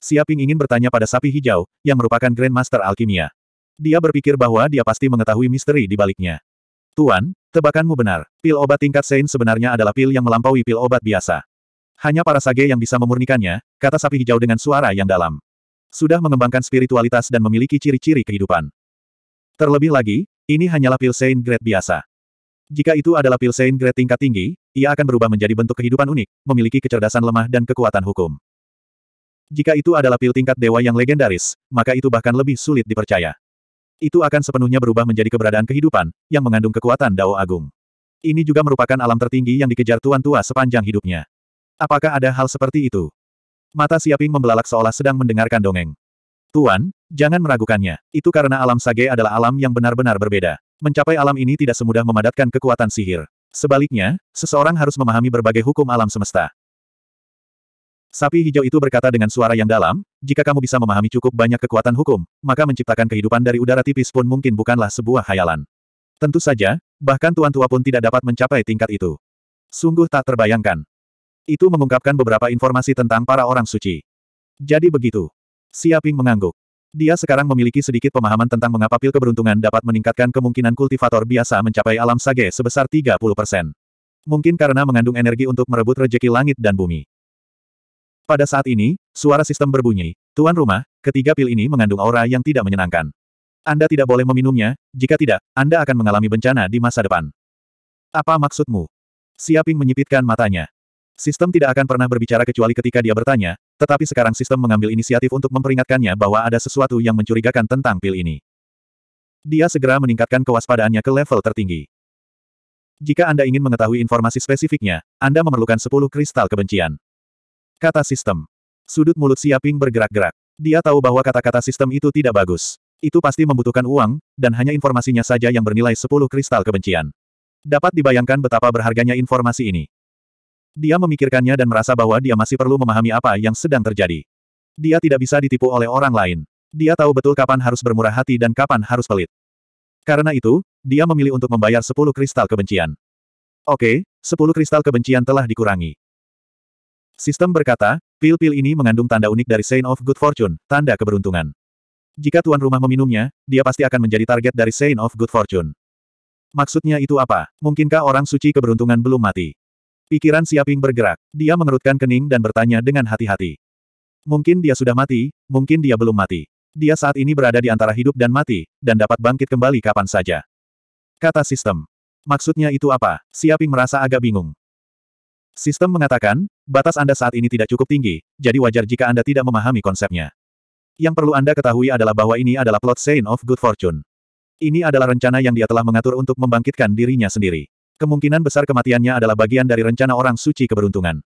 Siaping ingin bertanya pada sapi hijau, yang merupakan Grandmaster Alkimia. Dia berpikir bahwa dia pasti mengetahui misteri di baliknya. Tuan, tebakanmu benar. Pil obat tingkat Sein sebenarnya adalah pil yang melampaui pil obat biasa. Hanya para sage yang bisa memurnikannya, kata sapi hijau dengan suara yang dalam. Sudah mengembangkan spiritualitas dan memiliki ciri-ciri kehidupan. Terlebih lagi, ini hanyalah pil Sein Grade biasa. Jika itu adalah pil saint Grade tingkat tinggi, ia akan berubah menjadi bentuk kehidupan unik, memiliki kecerdasan lemah dan kekuatan hukum. Jika itu adalah pil tingkat dewa yang legendaris, maka itu bahkan lebih sulit dipercaya. Itu akan sepenuhnya berubah menjadi keberadaan kehidupan, yang mengandung kekuatan Dao Agung. Ini juga merupakan alam tertinggi yang dikejar tuan tua sepanjang hidupnya. Apakah ada hal seperti itu? Mata Siaping membelalak seolah sedang mendengarkan dongeng. Tuan, jangan meragukannya. Itu karena alam sage adalah alam yang benar-benar berbeda mencapai alam ini tidak semudah memadatkan kekuatan sihir. Sebaliknya, seseorang harus memahami berbagai hukum alam semesta. Sapi hijau itu berkata dengan suara yang dalam, jika kamu bisa memahami cukup banyak kekuatan hukum, maka menciptakan kehidupan dari udara tipis pun mungkin bukanlah sebuah khayalan. Tentu saja, bahkan tuan tua pun tidak dapat mencapai tingkat itu. Sungguh tak terbayangkan. Itu mengungkapkan beberapa informasi tentang para orang suci. Jadi begitu. Siaping mengangguk. Dia sekarang memiliki sedikit pemahaman tentang mengapa pil keberuntungan dapat meningkatkan kemungkinan kultivator biasa mencapai alam sage sebesar 30 persen. Mungkin karena mengandung energi untuk merebut rejeki langit dan bumi. Pada saat ini, suara sistem berbunyi, Tuan rumah, ketiga pil ini mengandung aura yang tidak menyenangkan. Anda tidak boleh meminumnya, jika tidak, Anda akan mengalami bencana di masa depan. Apa maksudmu? Siaping menyipitkan matanya. Sistem tidak akan pernah berbicara kecuali ketika dia bertanya, tetapi sekarang sistem mengambil inisiatif untuk memperingatkannya bahwa ada sesuatu yang mencurigakan tentang pil ini. Dia segera meningkatkan kewaspadaannya ke level tertinggi. Jika Anda ingin mengetahui informasi spesifiknya, Anda memerlukan 10 kristal kebencian. Kata sistem. Sudut mulut Siaping bergerak-gerak. Dia tahu bahwa kata-kata sistem itu tidak bagus. Itu pasti membutuhkan uang, dan hanya informasinya saja yang bernilai 10 kristal kebencian. Dapat dibayangkan betapa berharganya informasi ini. Dia memikirkannya dan merasa bahwa dia masih perlu memahami apa yang sedang terjadi. Dia tidak bisa ditipu oleh orang lain. Dia tahu betul kapan harus bermurah hati dan kapan harus pelit. Karena itu, dia memilih untuk membayar 10 kristal kebencian. Oke, 10 kristal kebencian telah dikurangi. Sistem berkata, pil-pil ini mengandung tanda unik dari Saint of Good Fortune, tanda keberuntungan. Jika tuan rumah meminumnya, dia pasti akan menjadi target dari Saint of Good Fortune. Maksudnya itu apa? Mungkinkah orang suci keberuntungan belum mati? Pikiran Siaping bergerak. Dia mengerutkan kening dan bertanya dengan hati-hati. Mungkin dia sudah mati, mungkin dia belum mati. Dia saat ini berada di antara hidup dan mati, dan dapat bangkit kembali kapan saja. Kata sistem. Maksudnya itu apa? Siaping merasa agak bingung. Sistem mengatakan, batas Anda saat ini tidak cukup tinggi, jadi wajar jika Anda tidak memahami konsepnya. Yang perlu Anda ketahui adalah bahwa ini adalah plot Saint of Good Fortune. Ini adalah rencana yang dia telah mengatur untuk membangkitkan dirinya sendiri. Kemungkinan besar kematiannya adalah bagian dari rencana orang suci keberuntungan.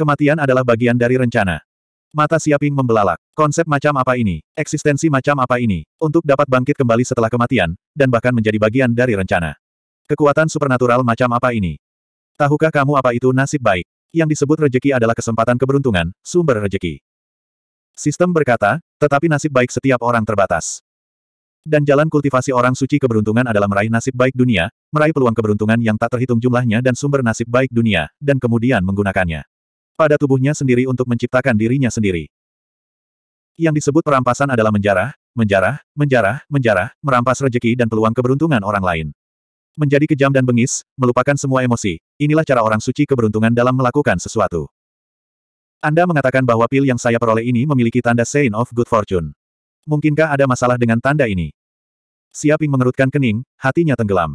Kematian adalah bagian dari rencana. Mata Siaping membelalak. Konsep macam apa ini? Eksistensi macam apa ini? Untuk dapat bangkit kembali setelah kematian, dan bahkan menjadi bagian dari rencana. Kekuatan supernatural macam apa ini? Tahukah kamu apa itu nasib baik? Yang disebut rejeki adalah kesempatan keberuntungan, sumber rejeki. Sistem berkata, tetapi nasib baik setiap orang terbatas. Dan jalan kultivasi orang suci keberuntungan adalah meraih nasib baik dunia, meraih peluang keberuntungan yang tak terhitung jumlahnya dan sumber nasib baik dunia, dan kemudian menggunakannya. Pada tubuhnya sendiri untuk menciptakan dirinya sendiri. Yang disebut perampasan adalah menjarah, menjarah, menjarah, menjarah, merampas rejeki dan peluang keberuntungan orang lain. Menjadi kejam dan bengis, melupakan semua emosi, inilah cara orang suci keberuntungan dalam melakukan sesuatu. Anda mengatakan bahwa pil yang saya peroleh ini memiliki tanda Saint of Good Fortune. Mungkinkah ada masalah dengan tanda ini? Siaping mengerutkan kening, hatinya tenggelam.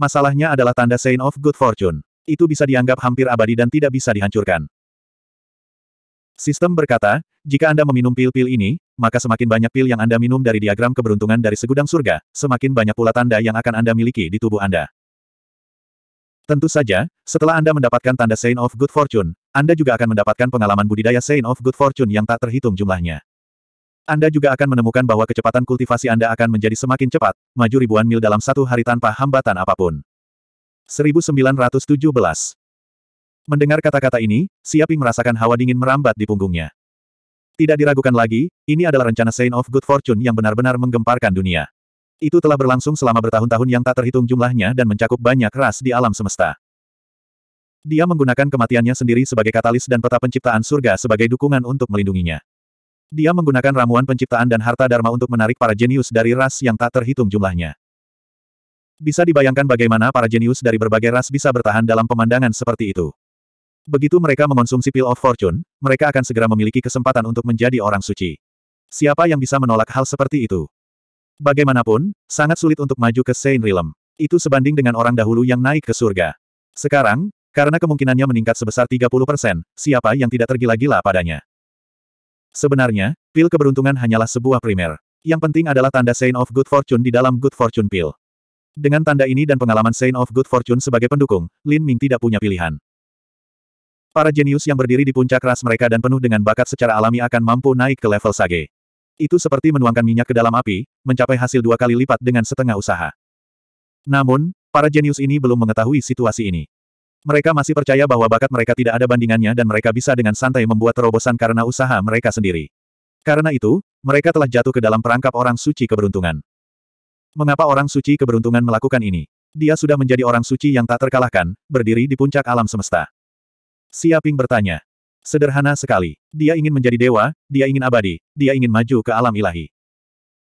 Masalahnya adalah tanda Saint of Good Fortune. Itu bisa dianggap hampir abadi dan tidak bisa dihancurkan. Sistem berkata, jika Anda meminum pil-pil ini, maka semakin banyak pil yang Anda minum dari diagram keberuntungan dari segudang surga, semakin banyak pula tanda yang akan Anda miliki di tubuh Anda. Tentu saja, setelah Anda mendapatkan tanda Saint of Good Fortune, Anda juga akan mendapatkan pengalaman budidaya Saint of Good Fortune yang tak terhitung jumlahnya. Anda juga akan menemukan bahwa kecepatan kultivasi Anda akan menjadi semakin cepat, maju ribuan mil dalam satu hari tanpa hambatan apapun. 1917 Mendengar kata-kata ini, Siaping merasakan hawa dingin merambat di punggungnya. Tidak diragukan lagi, ini adalah rencana Saint of Good Fortune yang benar-benar menggemparkan dunia. Itu telah berlangsung selama bertahun-tahun yang tak terhitung jumlahnya dan mencakup banyak ras di alam semesta. Dia menggunakan kematiannya sendiri sebagai katalis dan peta penciptaan surga sebagai dukungan untuk melindunginya. Dia menggunakan ramuan penciptaan dan harta dharma untuk menarik para jenius dari ras yang tak terhitung jumlahnya. Bisa dibayangkan bagaimana para jenius dari berbagai ras bisa bertahan dalam pemandangan seperti itu. Begitu mereka mengonsumsi Pill of Fortune, mereka akan segera memiliki kesempatan untuk menjadi orang suci. Siapa yang bisa menolak hal seperti itu? Bagaimanapun, sangat sulit untuk maju ke Saint Realm. Itu sebanding dengan orang dahulu yang naik ke surga. Sekarang, karena kemungkinannya meningkat sebesar 30%, siapa yang tidak tergila-gila padanya? Sebenarnya, pil keberuntungan hanyalah sebuah primer. Yang penting adalah tanda Saint of Good Fortune di dalam Good Fortune Pill. Dengan tanda ini dan pengalaman Saint of Good Fortune sebagai pendukung, Lin Ming tidak punya pilihan. Para jenius yang berdiri di puncak ras mereka dan penuh dengan bakat secara alami akan mampu naik ke level sage. Itu seperti menuangkan minyak ke dalam api, mencapai hasil dua kali lipat dengan setengah usaha. Namun, para jenius ini belum mengetahui situasi ini. Mereka masih percaya bahwa bakat mereka tidak ada bandingannya dan mereka bisa dengan santai membuat terobosan karena usaha mereka sendiri. Karena itu, mereka telah jatuh ke dalam perangkap orang suci keberuntungan. Mengapa orang suci keberuntungan melakukan ini? Dia sudah menjadi orang suci yang tak terkalahkan, berdiri di puncak alam semesta. Siaping bertanya. Sederhana sekali. Dia ingin menjadi dewa, dia ingin abadi, dia ingin maju ke alam ilahi.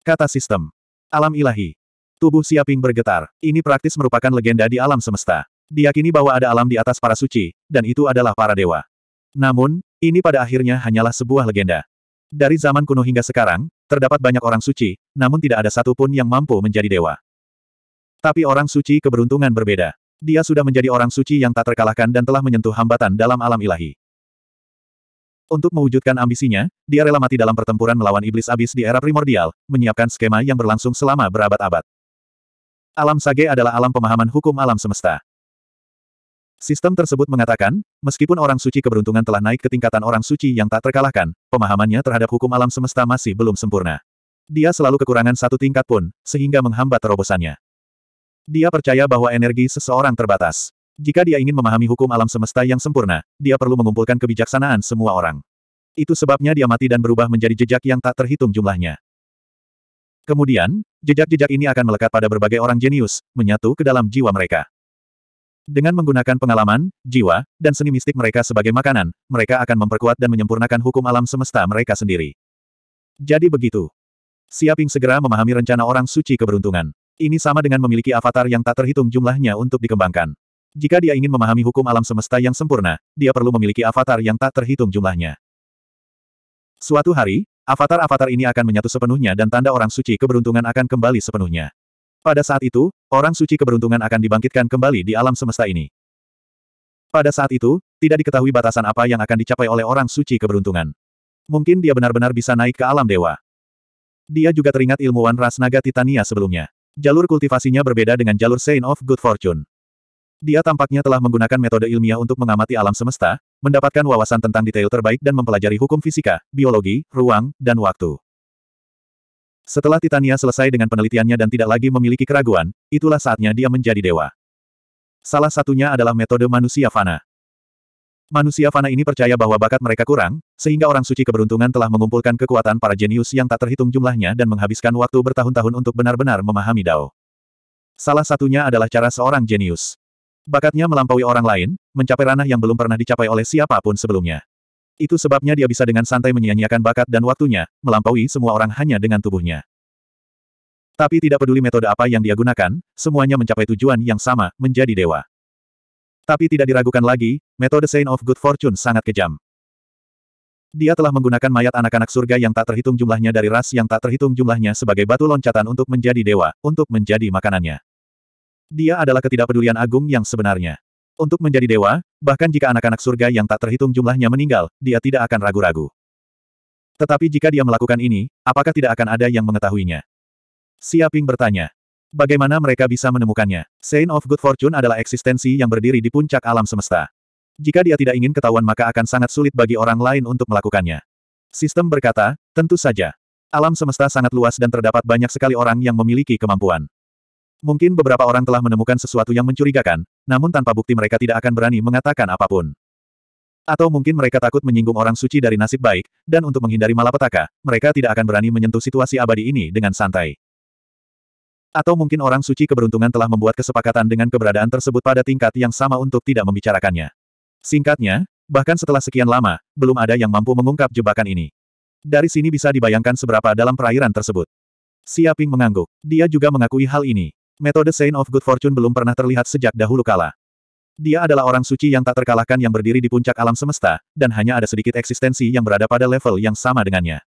Kata sistem. Alam ilahi. Tubuh Siaping bergetar. Ini praktis merupakan legenda di alam semesta. Diakini bahwa ada alam di atas para suci, dan itu adalah para dewa. Namun, ini pada akhirnya hanyalah sebuah legenda. Dari zaman kuno hingga sekarang, terdapat banyak orang suci, namun tidak ada satupun yang mampu menjadi dewa. Tapi orang suci keberuntungan berbeda. Dia sudah menjadi orang suci yang tak terkalahkan dan telah menyentuh hambatan dalam alam ilahi. Untuk mewujudkan ambisinya, dia rela mati dalam pertempuran melawan iblis abis di era primordial, menyiapkan skema yang berlangsung selama berabad-abad. Alam Sage adalah alam pemahaman hukum alam semesta. Sistem tersebut mengatakan, meskipun orang suci keberuntungan telah naik ke tingkatan orang suci yang tak terkalahkan, pemahamannya terhadap hukum alam semesta masih belum sempurna. Dia selalu kekurangan satu tingkat pun, sehingga menghambat terobosannya. Dia percaya bahwa energi seseorang terbatas. Jika dia ingin memahami hukum alam semesta yang sempurna, dia perlu mengumpulkan kebijaksanaan semua orang. Itu sebabnya dia mati dan berubah menjadi jejak yang tak terhitung jumlahnya. Kemudian, jejak-jejak ini akan melekat pada berbagai orang jenius, menyatu ke dalam jiwa mereka. Dengan menggunakan pengalaman, jiwa, dan seni mistik mereka sebagai makanan, mereka akan memperkuat dan menyempurnakan hukum alam semesta mereka sendiri. Jadi begitu. Siaping segera memahami rencana orang suci keberuntungan. Ini sama dengan memiliki avatar yang tak terhitung jumlahnya untuk dikembangkan. Jika dia ingin memahami hukum alam semesta yang sempurna, dia perlu memiliki avatar yang tak terhitung jumlahnya. Suatu hari, avatar-avatar ini akan menyatu sepenuhnya dan tanda orang suci keberuntungan akan kembali sepenuhnya. Pada saat itu, orang suci keberuntungan akan dibangkitkan kembali di alam semesta ini. Pada saat itu, tidak diketahui batasan apa yang akan dicapai oleh orang suci keberuntungan. Mungkin dia benar-benar bisa naik ke alam dewa. Dia juga teringat ilmuwan ras naga Titania sebelumnya. Jalur kultivasinya berbeda dengan jalur Saint of Good Fortune. Dia tampaknya telah menggunakan metode ilmiah untuk mengamati alam semesta, mendapatkan wawasan tentang detail terbaik dan mempelajari hukum fisika, biologi, ruang, dan waktu. Setelah Titania selesai dengan penelitiannya dan tidak lagi memiliki keraguan, itulah saatnya dia menjadi dewa. Salah satunya adalah metode manusia fana. Manusia fana ini percaya bahwa bakat mereka kurang, sehingga orang suci keberuntungan telah mengumpulkan kekuatan para jenius yang tak terhitung jumlahnya dan menghabiskan waktu bertahun-tahun untuk benar-benar memahami Dao. Salah satunya adalah cara seorang jenius. Bakatnya melampaui orang lain, mencapai ranah yang belum pernah dicapai oleh siapapun sebelumnya. Itu sebabnya dia bisa dengan santai menyia-nyiakan bakat dan waktunya, melampaui semua orang hanya dengan tubuhnya. Tapi tidak peduli metode apa yang dia gunakan, semuanya mencapai tujuan yang sama, menjadi dewa. Tapi tidak diragukan lagi, metode Saint of Good Fortune sangat kejam. Dia telah menggunakan mayat anak-anak surga yang tak terhitung jumlahnya dari ras yang tak terhitung jumlahnya sebagai batu loncatan untuk menjadi dewa, untuk menjadi makanannya. Dia adalah ketidakpedulian agung yang sebenarnya. Untuk menjadi dewa, bahkan jika anak-anak surga yang tak terhitung jumlahnya meninggal, dia tidak akan ragu-ragu. Tetapi jika dia melakukan ini, apakah tidak akan ada yang mengetahuinya? Siaping bertanya. Bagaimana mereka bisa menemukannya? Saint of Good Fortune adalah eksistensi yang berdiri di puncak alam semesta. Jika dia tidak ingin ketahuan maka akan sangat sulit bagi orang lain untuk melakukannya. Sistem berkata, tentu saja. Alam semesta sangat luas dan terdapat banyak sekali orang yang memiliki kemampuan. Mungkin beberapa orang telah menemukan sesuatu yang mencurigakan, namun tanpa bukti mereka tidak akan berani mengatakan apapun. Atau mungkin mereka takut menyinggung orang suci dari nasib baik, dan untuk menghindari malapetaka, mereka tidak akan berani menyentuh situasi abadi ini dengan santai. Atau mungkin orang suci keberuntungan telah membuat kesepakatan dengan keberadaan tersebut pada tingkat yang sama untuk tidak membicarakannya. Singkatnya, bahkan setelah sekian lama, belum ada yang mampu mengungkap jebakan ini. Dari sini bisa dibayangkan seberapa dalam perairan tersebut. Siaping mengangguk. Dia juga mengakui hal ini. Metode Saint of Good Fortune belum pernah terlihat sejak dahulu kala. Dia adalah orang suci yang tak terkalahkan yang berdiri di puncak alam semesta, dan hanya ada sedikit eksistensi yang berada pada level yang sama dengannya.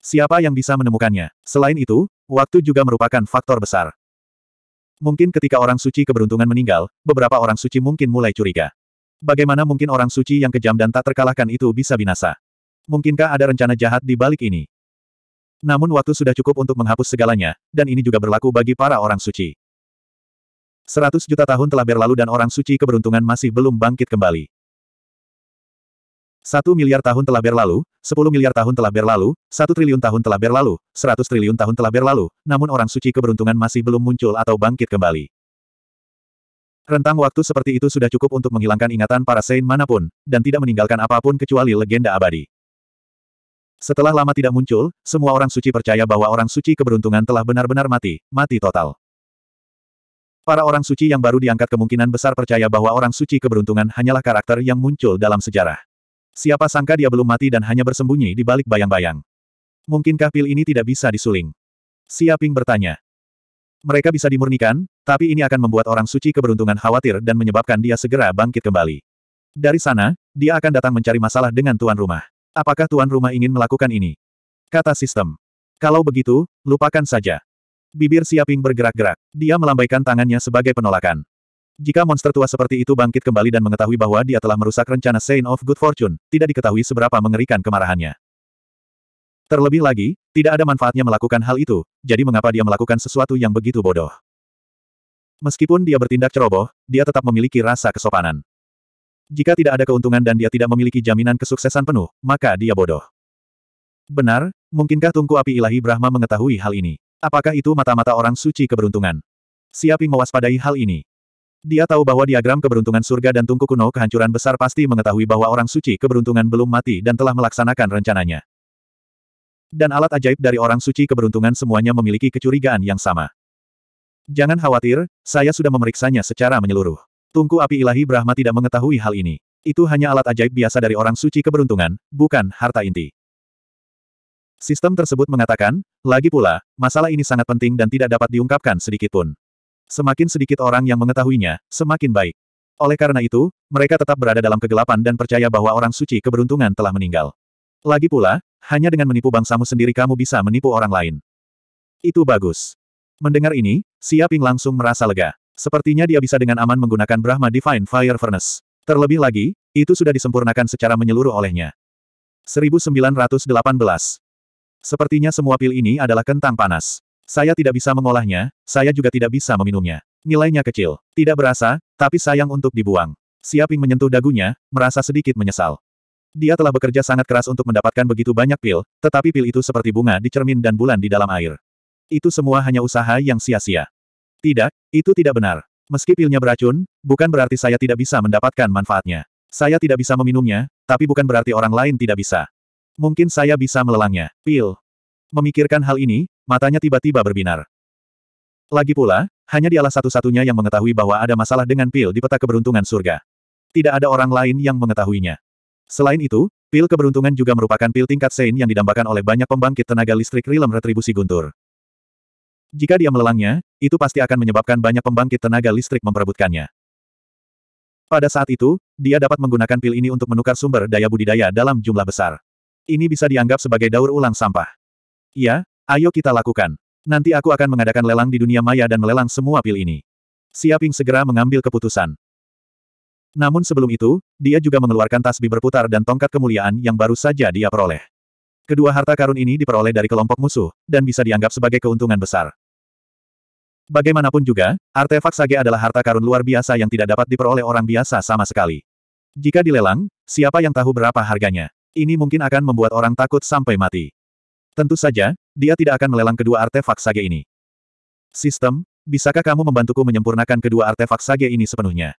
Siapa yang bisa menemukannya? Selain itu, waktu juga merupakan faktor besar. Mungkin ketika orang suci keberuntungan meninggal, beberapa orang suci mungkin mulai curiga. Bagaimana mungkin orang suci yang kejam dan tak terkalahkan itu bisa binasa? Mungkinkah ada rencana jahat di balik ini? Namun waktu sudah cukup untuk menghapus segalanya, dan ini juga berlaku bagi para orang suci. Seratus juta tahun telah berlalu dan orang suci keberuntungan masih belum bangkit kembali. Satu miliar tahun telah berlalu, sepuluh miliar tahun telah berlalu, satu triliun tahun telah berlalu, seratus triliun tahun telah berlalu, namun orang suci keberuntungan masih belum muncul atau bangkit kembali. Rentang waktu seperti itu sudah cukup untuk menghilangkan ingatan para Saint manapun, dan tidak meninggalkan apapun kecuali legenda abadi. Setelah lama tidak muncul, semua orang suci percaya bahwa orang suci keberuntungan telah benar-benar mati, mati total. Para orang suci yang baru diangkat kemungkinan besar percaya bahwa orang suci keberuntungan hanyalah karakter yang muncul dalam sejarah. Siapa sangka dia belum mati dan hanya bersembunyi di balik bayang-bayang. Mungkinkah pil ini tidak bisa disuling? Siaping bertanya. Mereka bisa dimurnikan, tapi ini akan membuat orang suci keberuntungan khawatir dan menyebabkan dia segera bangkit kembali. Dari sana, dia akan datang mencari masalah dengan tuan rumah. Apakah tuan rumah ingin melakukan ini? Kata sistem. Kalau begitu, lupakan saja. Bibir Siaping bergerak-gerak. Dia melambaikan tangannya sebagai penolakan. Jika monster tua seperti itu bangkit kembali dan mengetahui bahwa dia telah merusak rencana Saint of Good Fortune, tidak diketahui seberapa mengerikan kemarahannya. Terlebih lagi, tidak ada manfaatnya melakukan hal itu, jadi mengapa dia melakukan sesuatu yang begitu bodoh? Meskipun dia bertindak ceroboh, dia tetap memiliki rasa kesopanan. Jika tidak ada keuntungan dan dia tidak memiliki jaminan kesuksesan penuh, maka dia bodoh. Benar, mungkinkah tungku api ilahi Brahma mengetahui hal ini? Apakah itu mata-mata orang suci keberuntungan? Siapa yang mewaspadai hal ini. Dia tahu bahwa diagram keberuntungan surga dan tungku kuno kehancuran besar pasti mengetahui bahwa orang suci keberuntungan belum mati dan telah melaksanakan rencananya. Dan alat ajaib dari orang suci keberuntungan semuanya memiliki kecurigaan yang sama. Jangan khawatir, saya sudah memeriksanya secara menyeluruh. Tungku api ilahi Brahma tidak mengetahui hal ini. Itu hanya alat ajaib biasa dari orang suci keberuntungan, bukan harta inti. Sistem tersebut mengatakan, lagi pula, masalah ini sangat penting dan tidak dapat diungkapkan sedikitpun. Semakin sedikit orang yang mengetahuinya, semakin baik. Oleh karena itu, mereka tetap berada dalam kegelapan dan percaya bahwa orang suci keberuntungan telah meninggal. Lagi pula, hanya dengan menipu bangsamu sendiri kamu bisa menipu orang lain. Itu bagus. Mendengar ini, Siaping langsung merasa lega. Sepertinya dia bisa dengan aman menggunakan Brahma Divine Fire Furnace. Terlebih lagi, itu sudah disempurnakan secara menyeluruh olehnya. 1918 Sepertinya semua pil ini adalah kentang panas. Saya tidak bisa mengolahnya, saya juga tidak bisa meminumnya. Nilainya kecil, tidak berasa, tapi sayang untuk dibuang. Siaping menyentuh dagunya, merasa sedikit menyesal. Dia telah bekerja sangat keras untuk mendapatkan begitu banyak pil, tetapi pil itu seperti bunga di cermin dan bulan di dalam air. Itu semua hanya usaha yang sia-sia. Tidak, itu tidak benar. Meski pilnya beracun, bukan berarti saya tidak bisa mendapatkan manfaatnya. Saya tidak bisa meminumnya, tapi bukan berarti orang lain tidak bisa. Mungkin saya bisa melelangnya. Pil. Memikirkan hal ini, matanya tiba-tiba berbinar. Lagi pula, hanya dialah satu-satunya yang mengetahui bahwa ada masalah dengan pil di peta keberuntungan surga. Tidak ada orang lain yang mengetahuinya. Selain itu, pil keberuntungan juga merupakan pil tingkat Sein yang didambakan oleh banyak pembangkit tenaga listrik Rilem Retribusi Guntur. Jika dia melelangnya, itu pasti akan menyebabkan banyak pembangkit tenaga listrik memperebutkannya. Pada saat itu, dia dapat menggunakan pil ini untuk menukar sumber daya budidaya dalam jumlah besar. Ini bisa dianggap sebagai daur ulang sampah. Ya, ayo kita lakukan. Nanti aku akan mengadakan lelang di dunia maya dan melelang semua pil ini. Siaping segera mengambil keputusan. Namun sebelum itu, dia juga mengeluarkan tasbih berputar dan tongkat kemuliaan yang baru saja dia peroleh. Kedua harta karun ini diperoleh dari kelompok musuh, dan bisa dianggap sebagai keuntungan besar. Bagaimanapun juga, artefak sage adalah harta karun luar biasa yang tidak dapat diperoleh orang biasa sama sekali. Jika dilelang, siapa yang tahu berapa harganya? Ini mungkin akan membuat orang takut sampai mati. Tentu saja, dia tidak akan melelang kedua artefak sage ini. Sistem, bisakah kamu membantuku menyempurnakan kedua artefak sage ini sepenuhnya?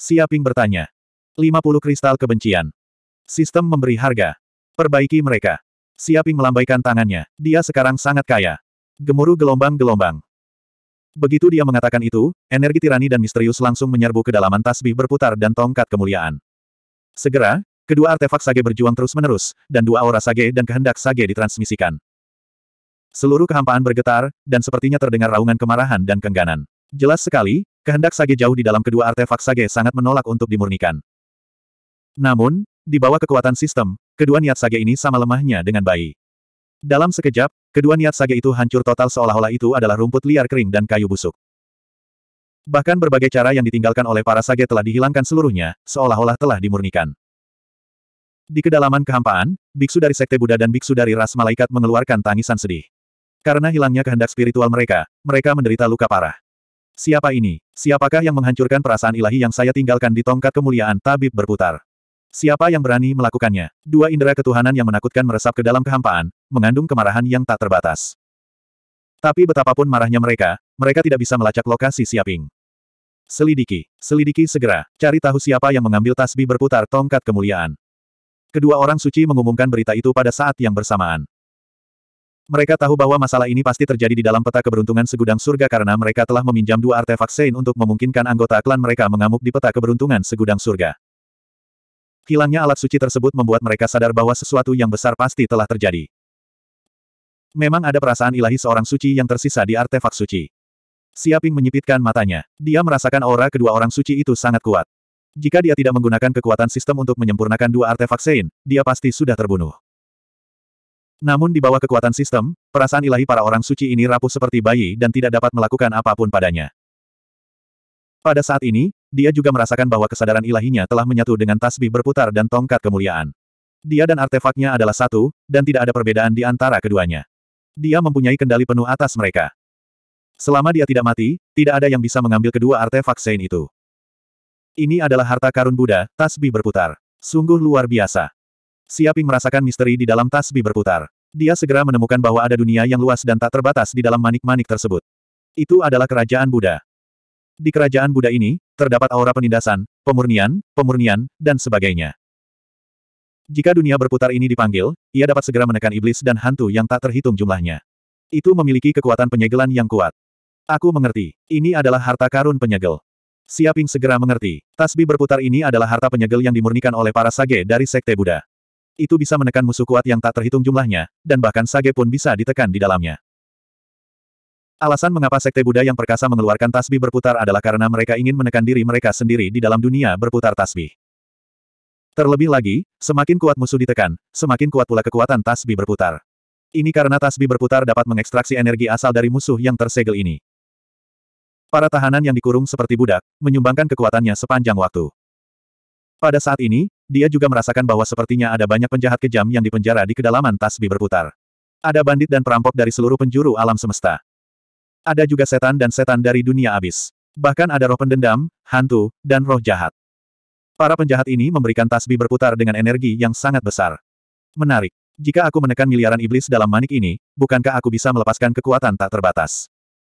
Siaping bertanya. 50 kristal kebencian. Sistem memberi harga. Perbaiki mereka. Siaping melambaikan tangannya. Dia sekarang sangat kaya. Gemuruh gelombang-gelombang. Begitu dia mengatakan itu, energi tirani dan misterius langsung menyerbu kedalaman tasbih berputar dan tongkat kemuliaan. Segera, kedua artefak sage berjuang terus-menerus, dan dua aura sage dan kehendak sage ditransmisikan. Seluruh kehampaan bergetar, dan sepertinya terdengar raungan kemarahan dan kengganan. Jelas sekali, kehendak sage jauh di dalam kedua artefak sage sangat menolak untuk dimurnikan. Namun, di bawah kekuatan sistem, kedua niat sage ini sama lemahnya dengan bayi. Dalam sekejap, kedua niat sage itu hancur total seolah-olah itu adalah rumput liar kering dan kayu busuk. Bahkan berbagai cara yang ditinggalkan oleh para sage telah dihilangkan seluruhnya, seolah-olah telah dimurnikan. Di kedalaman kehampaan, biksu dari sekte Buddha dan biksu dari ras malaikat mengeluarkan tangisan sedih. Karena hilangnya kehendak spiritual mereka, mereka menderita luka parah. Siapa ini? Siapakah yang menghancurkan perasaan ilahi yang saya tinggalkan di tongkat kemuliaan tabib berputar? Siapa yang berani melakukannya? Dua indera ketuhanan yang menakutkan meresap ke dalam kehampaan, mengandung kemarahan yang tak terbatas. Tapi betapapun marahnya mereka, mereka tidak bisa melacak lokasi Siaping. Selidiki, selidiki segera, cari tahu siapa yang mengambil tasbih berputar tongkat kemuliaan. Kedua orang suci mengumumkan berita itu pada saat yang bersamaan. Mereka tahu bahwa masalah ini pasti terjadi di dalam peta keberuntungan segudang surga karena mereka telah meminjam dua artefak Sein untuk memungkinkan anggota klan mereka mengamuk di peta keberuntungan segudang surga. Hilangnya alat suci tersebut membuat mereka sadar bahwa sesuatu yang besar pasti telah terjadi. Memang ada perasaan ilahi seorang suci yang tersisa di artefak suci. Siaping menyipitkan matanya. Dia merasakan aura kedua orang suci itu sangat kuat. Jika dia tidak menggunakan kekuatan sistem untuk menyempurnakan dua artefak Sein, dia pasti sudah terbunuh. Namun di bawah kekuatan sistem, perasaan ilahi para orang suci ini rapuh seperti bayi dan tidak dapat melakukan apapun padanya. Pada saat ini, dia juga merasakan bahwa kesadaran ilahinya telah menyatu dengan tasbih berputar dan tongkat kemuliaan. Dia dan artefaknya adalah satu, dan tidak ada perbedaan di antara keduanya. Dia mempunyai kendali penuh atas mereka. Selama dia tidak mati, tidak ada yang bisa mengambil kedua artefak Sein itu. Ini adalah harta karun Buddha, tasbih berputar. Sungguh luar biasa. Siaping merasakan misteri di dalam tasbih berputar. Dia segera menemukan bahwa ada dunia yang luas dan tak terbatas di dalam manik-manik tersebut. Itu adalah kerajaan Buddha. Di kerajaan Buddha ini, terdapat aura penindasan, pemurnian, pemurnian, dan sebagainya. Jika dunia berputar ini dipanggil, ia dapat segera menekan iblis dan hantu yang tak terhitung jumlahnya. Itu memiliki kekuatan penyegelan yang kuat. Aku mengerti. Ini adalah harta karun penyegel. Siaping segera mengerti. Tasbih berputar ini adalah harta penyegel yang dimurnikan oleh para sage dari sekte Buddha. Itu bisa menekan musuh kuat yang tak terhitung jumlahnya, dan bahkan sage pun bisa ditekan di dalamnya. Alasan mengapa Sekte Buddha yang perkasa mengeluarkan tasbih berputar adalah karena mereka ingin menekan diri mereka sendiri di dalam dunia berputar tasbih. Terlebih lagi, semakin kuat musuh ditekan, semakin kuat pula kekuatan tasbih berputar. Ini karena tasbih berputar dapat mengekstraksi energi asal dari musuh yang tersegel ini. Para tahanan yang dikurung seperti budak, menyumbangkan kekuatannya sepanjang waktu. Pada saat ini, dia juga merasakan bahwa sepertinya ada banyak penjahat kejam yang dipenjara di kedalaman tasbih berputar. Ada bandit dan perampok dari seluruh penjuru alam semesta. Ada juga setan dan setan dari dunia abis. Bahkan ada roh pendendam, hantu, dan roh jahat. Para penjahat ini memberikan tasbih berputar dengan energi yang sangat besar. Menarik. Jika aku menekan miliaran iblis dalam manik ini, bukankah aku bisa melepaskan kekuatan tak terbatas?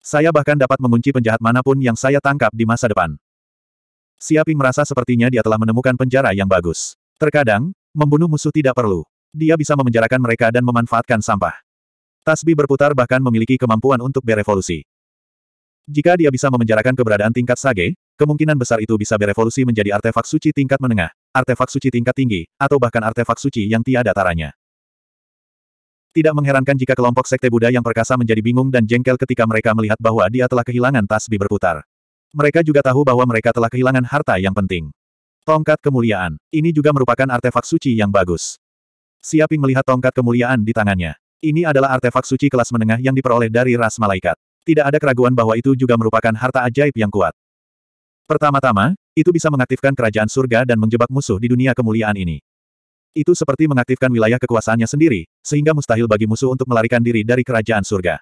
Saya bahkan dapat mengunci penjahat manapun yang saya tangkap di masa depan. Siaping merasa sepertinya dia telah menemukan penjara yang bagus. Terkadang, membunuh musuh tidak perlu. Dia bisa memenjarakan mereka dan memanfaatkan sampah. Tasbi berputar bahkan memiliki kemampuan untuk berevolusi. Jika dia bisa memenjarakan keberadaan tingkat sage, kemungkinan besar itu bisa berevolusi menjadi artefak suci tingkat menengah, artefak suci tingkat tinggi, atau bahkan artefak suci yang tiada taranya. Tidak mengherankan jika kelompok sekte Buddha yang perkasa menjadi bingung dan jengkel ketika mereka melihat bahwa dia telah kehilangan tasbih berputar. Mereka juga tahu bahwa mereka telah kehilangan harta yang penting. Tongkat kemuliaan. Ini juga merupakan artefak suci yang bagus. Siaping melihat tongkat kemuliaan di tangannya. Ini adalah artefak suci kelas menengah yang diperoleh dari ras malaikat. Tidak ada keraguan bahwa itu juga merupakan harta ajaib yang kuat. Pertama-tama, itu bisa mengaktifkan kerajaan surga dan menjebak musuh di dunia kemuliaan ini. Itu seperti mengaktifkan wilayah kekuasaannya sendiri, sehingga mustahil bagi musuh untuk melarikan diri dari kerajaan surga.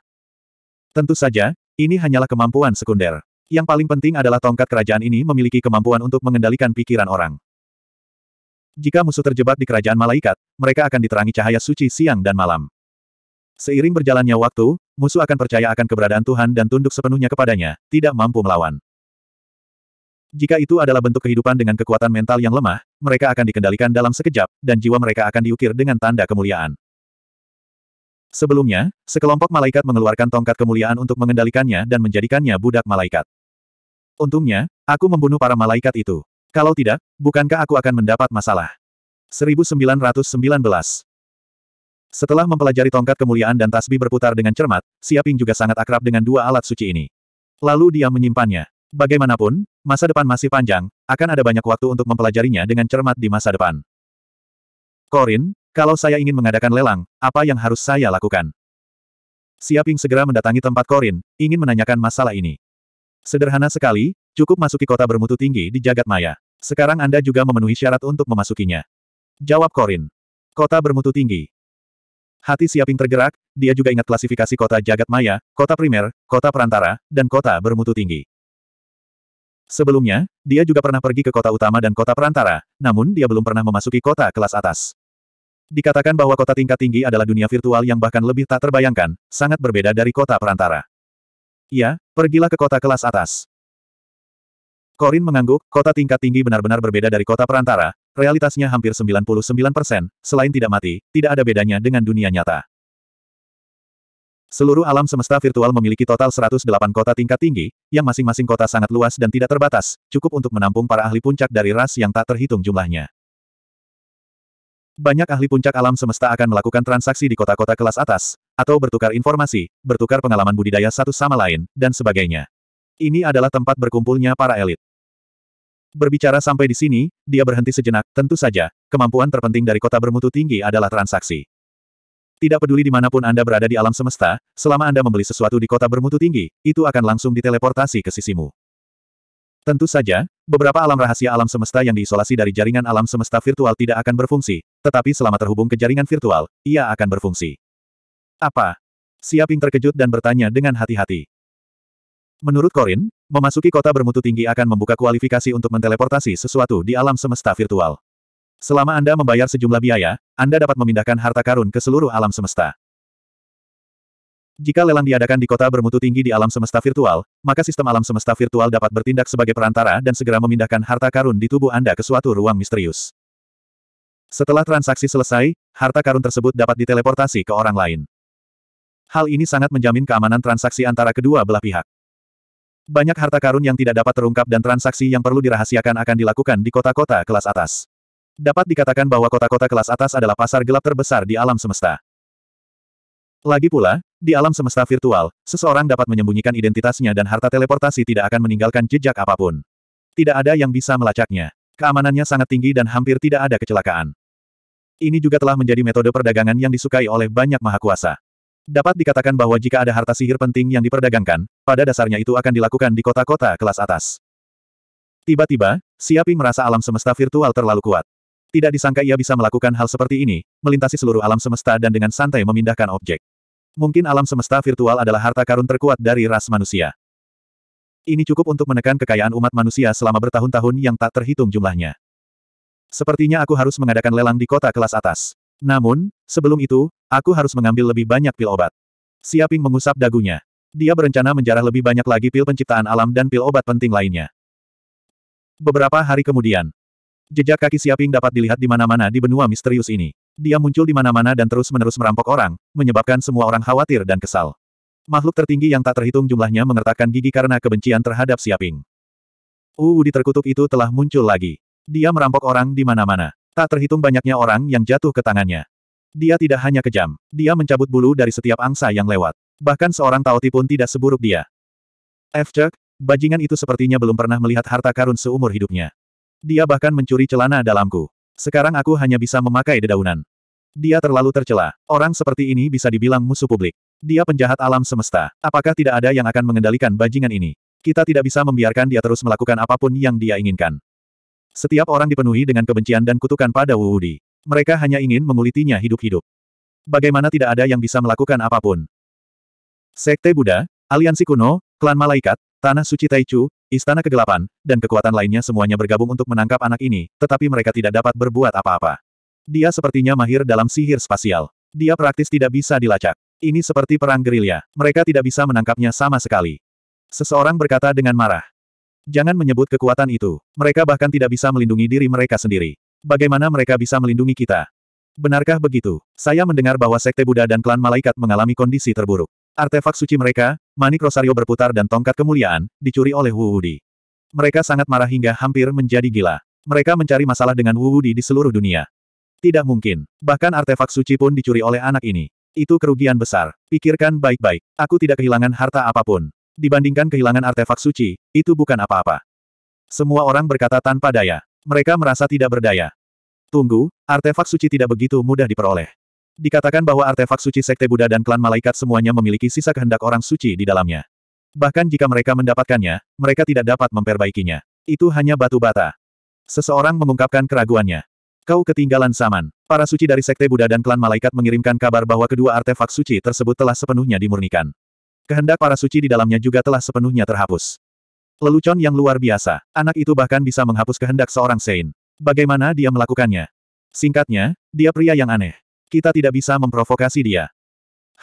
Tentu saja, ini hanyalah kemampuan sekunder. Yang paling penting adalah tongkat kerajaan ini memiliki kemampuan untuk mengendalikan pikiran orang. Jika musuh terjebak di kerajaan malaikat, mereka akan diterangi cahaya suci siang dan malam. Seiring berjalannya waktu, musuh akan percaya akan keberadaan Tuhan dan tunduk sepenuhnya kepadanya, tidak mampu melawan. Jika itu adalah bentuk kehidupan dengan kekuatan mental yang lemah, mereka akan dikendalikan dalam sekejap, dan jiwa mereka akan diukir dengan tanda kemuliaan. Sebelumnya, sekelompok malaikat mengeluarkan tongkat kemuliaan untuk mengendalikannya dan menjadikannya budak malaikat. Untungnya, aku membunuh para malaikat itu. Kalau tidak, bukankah aku akan mendapat masalah? 1919 setelah mempelajari tongkat kemuliaan dan tasbih berputar dengan cermat, Siaping juga sangat akrab dengan dua alat suci ini. Lalu dia menyimpannya. Bagaimanapun, masa depan masih panjang, akan ada banyak waktu untuk mempelajarinya dengan cermat di masa depan. Korin, kalau saya ingin mengadakan lelang, apa yang harus saya lakukan? Siaping segera mendatangi tempat Korin, ingin menanyakan masalah ini. Sederhana sekali, cukup masuki kota bermutu tinggi di jagat maya. Sekarang Anda juga memenuhi syarat untuk memasukinya. Jawab Korin. Kota bermutu tinggi. Hati Siaping tergerak, dia juga ingat klasifikasi kota jagat maya, kota primer, kota perantara, dan kota bermutu tinggi. Sebelumnya, dia juga pernah pergi ke kota utama dan kota perantara, namun dia belum pernah memasuki kota kelas atas. Dikatakan bahwa kota tingkat tinggi adalah dunia virtual yang bahkan lebih tak terbayangkan, sangat berbeda dari kota perantara. Ya, pergilah ke kota kelas atas. Korin mengangguk, kota tingkat tinggi benar-benar berbeda dari kota perantara, Realitasnya hampir 99%, selain tidak mati, tidak ada bedanya dengan dunia nyata. Seluruh alam semesta virtual memiliki total 108 kota tingkat tinggi, yang masing-masing kota sangat luas dan tidak terbatas, cukup untuk menampung para ahli puncak dari ras yang tak terhitung jumlahnya. Banyak ahli puncak alam semesta akan melakukan transaksi di kota-kota kelas atas, atau bertukar informasi, bertukar pengalaman budidaya satu sama lain, dan sebagainya. Ini adalah tempat berkumpulnya para elit. Berbicara sampai di sini, dia berhenti sejenak, tentu saja, kemampuan terpenting dari kota bermutu tinggi adalah transaksi. Tidak peduli di dimanapun Anda berada di alam semesta, selama Anda membeli sesuatu di kota bermutu tinggi, itu akan langsung diteleportasi ke sisimu. Tentu saja, beberapa alam rahasia alam semesta yang diisolasi dari jaringan alam semesta virtual tidak akan berfungsi, tetapi selama terhubung ke jaringan virtual, ia akan berfungsi. Apa? Siaping terkejut dan bertanya dengan hati-hati. Menurut Korin, memasuki kota bermutu tinggi akan membuka kualifikasi untuk menteleportasi sesuatu di alam semesta virtual. Selama Anda membayar sejumlah biaya, Anda dapat memindahkan harta karun ke seluruh alam semesta. Jika lelang diadakan di kota bermutu tinggi di alam semesta virtual, maka sistem alam semesta virtual dapat bertindak sebagai perantara dan segera memindahkan harta karun di tubuh Anda ke suatu ruang misterius. Setelah transaksi selesai, harta karun tersebut dapat diteleportasi ke orang lain. Hal ini sangat menjamin keamanan transaksi antara kedua belah pihak. Banyak harta karun yang tidak dapat terungkap dan transaksi yang perlu dirahasiakan akan dilakukan di kota-kota kelas atas. Dapat dikatakan bahwa kota-kota kelas atas adalah pasar gelap terbesar di alam semesta. Lagi pula, di alam semesta virtual, seseorang dapat menyembunyikan identitasnya dan harta teleportasi tidak akan meninggalkan jejak apapun. Tidak ada yang bisa melacaknya. Keamanannya sangat tinggi dan hampir tidak ada kecelakaan. Ini juga telah menjadi metode perdagangan yang disukai oleh banyak mahakuasa. Dapat dikatakan bahwa jika ada harta sihir penting yang diperdagangkan, pada dasarnya itu akan dilakukan di kota-kota kelas atas. Tiba-tiba, Siaping merasa alam semesta virtual terlalu kuat. Tidak disangka ia bisa melakukan hal seperti ini, melintasi seluruh alam semesta dan dengan santai memindahkan objek. Mungkin alam semesta virtual adalah harta karun terkuat dari ras manusia. Ini cukup untuk menekan kekayaan umat manusia selama bertahun-tahun yang tak terhitung jumlahnya. Sepertinya aku harus mengadakan lelang di kota kelas atas. Namun, sebelum itu, Aku harus mengambil lebih banyak pil obat. Siaping mengusap dagunya. Dia berencana menjarah lebih banyak lagi pil penciptaan alam dan pil obat penting lainnya. Beberapa hari kemudian, jejak kaki Siaping dapat dilihat di mana-mana di benua misterius ini. Dia muncul di mana-mana dan terus-menerus merampok orang, menyebabkan semua orang khawatir dan kesal. Makhluk tertinggi yang tak terhitung jumlahnya mengertakkan gigi karena kebencian terhadap Siaping. Uu uh, di terkutuk itu telah muncul lagi. Dia merampok orang di mana-mana. Tak terhitung banyaknya orang yang jatuh ke tangannya. Dia tidak hanya kejam, dia mencabut bulu dari setiap angsa yang lewat. Bahkan seorang Taoti pun tidak seburuk dia. F. bajingan itu sepertinya belum pernah melihat harta karun seumur hidupnya. Dia bahkan mencuri celana dalamku. Sekarang aku hanya bisa memakai dedaunan. Dia terlalu tercela. Orang seperti ini bisa dibilang musuh publik. Dia penjahat alam semesta. Apakah tidak ada yang akan mengendalikan bajingan ini? Kita tidak bisa membiarkan dia terus melakukan apapun yang dia inginkan. Setiap orang dipenuhi dengan kebencian dan kutukan pada Wu Wuudi. Mereka hanya ingin mengulitinya hidup-hidup. Bagaimana tidak ada yang bisa melakukan apapun. Sekte Buddha, Aliansi Kuno, Klan Malaikat, Tanah Suci Taichu, Istana Kegelapan, dan kekuatan lainnya semuanya bergabung untuk menangkap anak ini, tetapi mereka tidak dapat berbuat apa-apa. Dia sepertinya mahir dalam sihir spasial. Dia praktis tidak bisa dilacak. Ini seperti perang gerilya. Mereka tidak bisa menangkapnya sama sekali. Seseorang berkata dengan marah. Jangan menyebut kekuatan itu. Mereka bahkan tidak bisa melindungi diri mereka sendiri. Bagaimana mereka bisa melindungi kita? Benarkah begitu? Saya mendengar bahwa Sekte Buddha dan klan malaikat mengalami kondisi terburuk. Artefak suci mereka, manik rosario berputar dan tongkat kemuliaan, dicuri oleh Wu Wudi. Mereka sangat marah hingga hampir menjadi gila. Mereka mencari masalah dengan Wu Wudi di seluruh dunia. Tidak mungkin. Bahkan artefak suci pun dicuri oleh anak ini. Itu kerugian besar. Pikirkan baik-baik. Aku tidak kehilangan harta apapun. Dibandingkan kehilangan artefak suci, itu bukan apa-apa. Semua orang berkata tanpa daya. Mereka merasa tidak berdaya. Tunggu, artefak suci tidak begitu mudah diperoleh. Dikatakan bahwa artefak suci Sekte Buddha dan klan malaikat semuanya memiliki sisa kehendak orang suci di dalamnya. Bahkan jika mereka mendapatkannya, mereka tidak dapat memperbaikinya. Itu hanya batu bata. Seseorang mengungkapkan keraguannya. Kau ketinggalan zaman. Para suci dari Sekte Buddha dan klan malaikat mengirimkan kabar bahwa kedua artefak suci tersebut telah sepenuhnya dimurnikan. Kehendak para suci di dalamnya juga telah sepenuhnya terhapus. Lelucon yang luar biasa. Anak itu bahkan bisa menghapus kehendak seorang Sein. Bagaimana dia melakukannya? Singkatnya, dia pria yang aneh. Kita tidak bisa memprovokasi dia.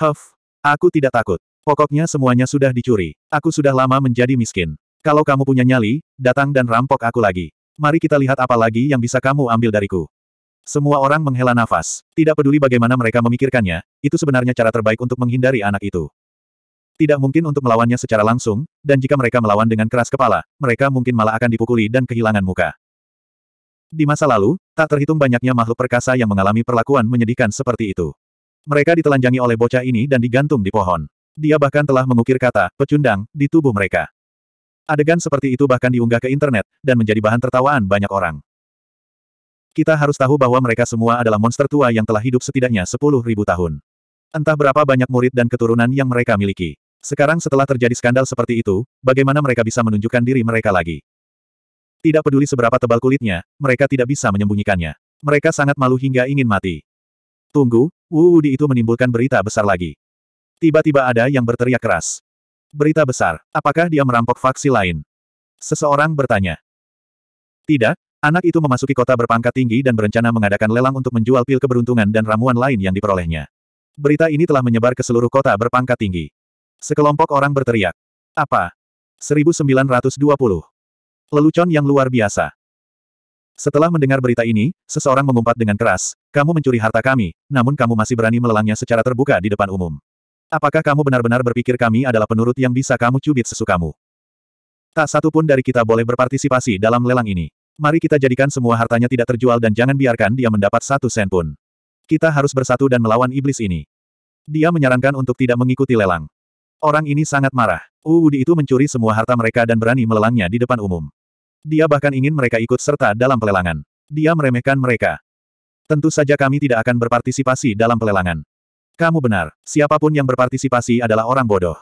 Huff, aku tidak takut. Pokoknya semuanya sudah dicuri. Aku sudah lama menjadi miskin. Kalau kamu punya nyali, datang dan rampok aku lagi. Mari kita lihat apa lagi yang bisa kamu ambil dariku. Semua orang menghela nafas. Tidak peduli bagaimana mereka memikirkannya, itu sebenarnya cara terbaik untuk menghindari anak itu. Tidak mungkin untuk melawannya secara langsung, dan jika mereka melawan dengan keras kepala, mereka mungkin malah akan dipukuli dan kehilangan muka. Di masa lalu, tak terhitung banyaknya makhluk perkasa yang mengalami perlakuan menyedihkan seperti itu. Mereka ditelanjangi oleh bocah ini dan digantung di pohon. Dia bahkan telah mengukir kata, pecundang, di tubuh mereka. Adegan seperti itu bahkan diunggah ke internet, dan menjadi bahan tertawaan banyak orang. Kita harus tahu bahwa mereka semua adalah monster tua yang telah hidup setidaknya 10.000 tahun. Entah berapa banyak murid dan keturunan yang mereka miliki. Sekarang setelah terjadi skandal seperti itu, bagaimana mereka bisa menunjukkan diri mereka lagi? Tidak peduli seberapa tebal kulitnya, mereka tidak bisa menyembunyikannya. Mereka sangat malu hingga ingin mati. Tunggu, Wuudi itu menimbulkan berita besar lagi. Tiba-tiba ada yang berteriak keras. Berita besar, apakah dia merampok faksi lain? Seseorang bertanya. Tidak, anak itu memasuki kota berpangkat tinggi dan berencana mengadakan lelang untuk menjual pil keberuntungan dan ramuan lain yang diperolehnya. Berita ini telah menyebar ke seluruh kota berpangkat tinggi. Sekelompok orang berteriak. Apa? 1920. Lelucon yang luar biasa. Setelah mendengar berita ini, seseorang mengumpat dengan keras, kamu mencuri harta kami, namun kamu masih berani melelangnya secara terbuka di depan umum. Apakah kamu benar-benar berpikir kami adalah penurut yang bisa kamu cubit sesukamu? Tak satu pun dari kita boleh berpartisipasi dalam lelang ini. Mari kita jadikan semua hartanya tidak terjual dan jangan biarkan dia mendapat satu sen pun. Kita harus bersatu dan melawan iblis ini. Dia menyarankan untuk tidak mengikuti lelang. Orang ini sangat marah. Uudi itu mencuri semua harta mereka dan berani melelangnya di depan umum. Dia bahkan ingin mereka ikut serta dalam pelelangan. Dia meremehkan mereka. Tentu saja kami tidak akan berpartisipasi dalam pelelangan. Kamu benar, siapapun yang berpartisipasi adalah orang bodoh.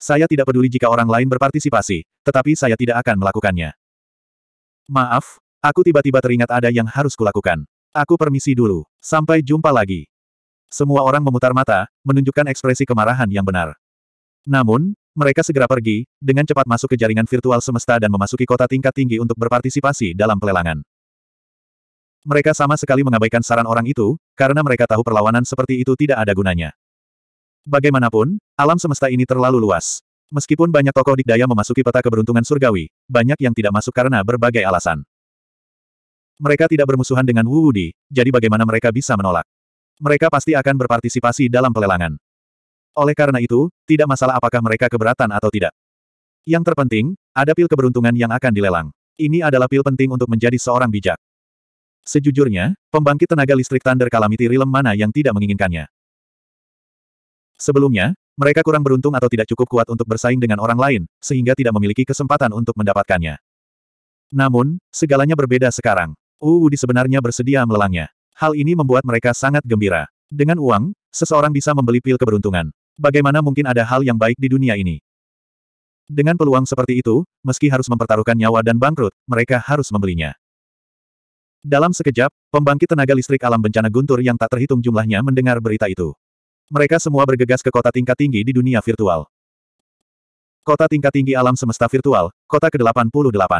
Saya tidak peduli jika orang lain berpartisipasi, tetapi saya tidak akan melakukannya. Maaf, aku tiba-tiba teringat ada yang harus kulakukan. Aku permisi dulu. Sampai jumpa lagi. Semua orang memutar mata, menunjukkan ekspresi kemarahan yang benar. Namun, mereka segera pergi, dengan cepat masuk ke jaringan virtual semesta dan memasuki kota tingkat tinggi untuk berpartisipasi dalam pelelangan. Mereka sama sekali mengabaikan saran orang itu, karena mereka tahu perlawanan seperti itu tidak ada gunanya. Bagaimanapun, alam semesta ini terlalu luas. Meskipun banyak tokoh dikdaya memasuki peta keberuntungan surgawi, banyak yang tidak masuk karena berbagai alasan. Mereka tidak bermusuhan dengan Wu Wudi, jadi bagaimana mereka bisa menolak? Mereka pasti akan berpartisipasi dalam pelelangan. Oleh karena itu, tidak masalah apakah mereka keberatan atau tidak. Yang terpenting, ada pil keberuntungan yang akan dilelang. Ini adalah pil penting untuk menjadi seorang bijak. Sejujurnya, pembangkit tenaga listrik Thunder Calamity Realm mana yang tidak menginginkannya. Sebelumnya, mereka kurang beruntung atau tidak cukup kuat untuk bersaing dengan orang lain, sehingga tidak memiliki kesempatan untuk mendapatkannya. Namun, segalanya berbeda sekarang. di sebenarnya bersedia melelangnya. Hal ini membuat mereka sangat gembira. Dengan uang, seseorang bisa membeli pil keberuntungan. Bagaimana mungkin ada hal yang baik di dunia ini? Dengan peluang seperti itu, meski harus mempertaruhkan nyawa dan bangkrut, mereka harus membelinya. Dalam sekejap, pembangkit tenaga listrik alam bencana guntur yang tak terhitung jumlahnya mendengar berita itu. Mereka semua bergegas ke kota tingkat tinggi di dunia virtual. Kota tingkat tinggi alam semesta virtual, kota ke-88.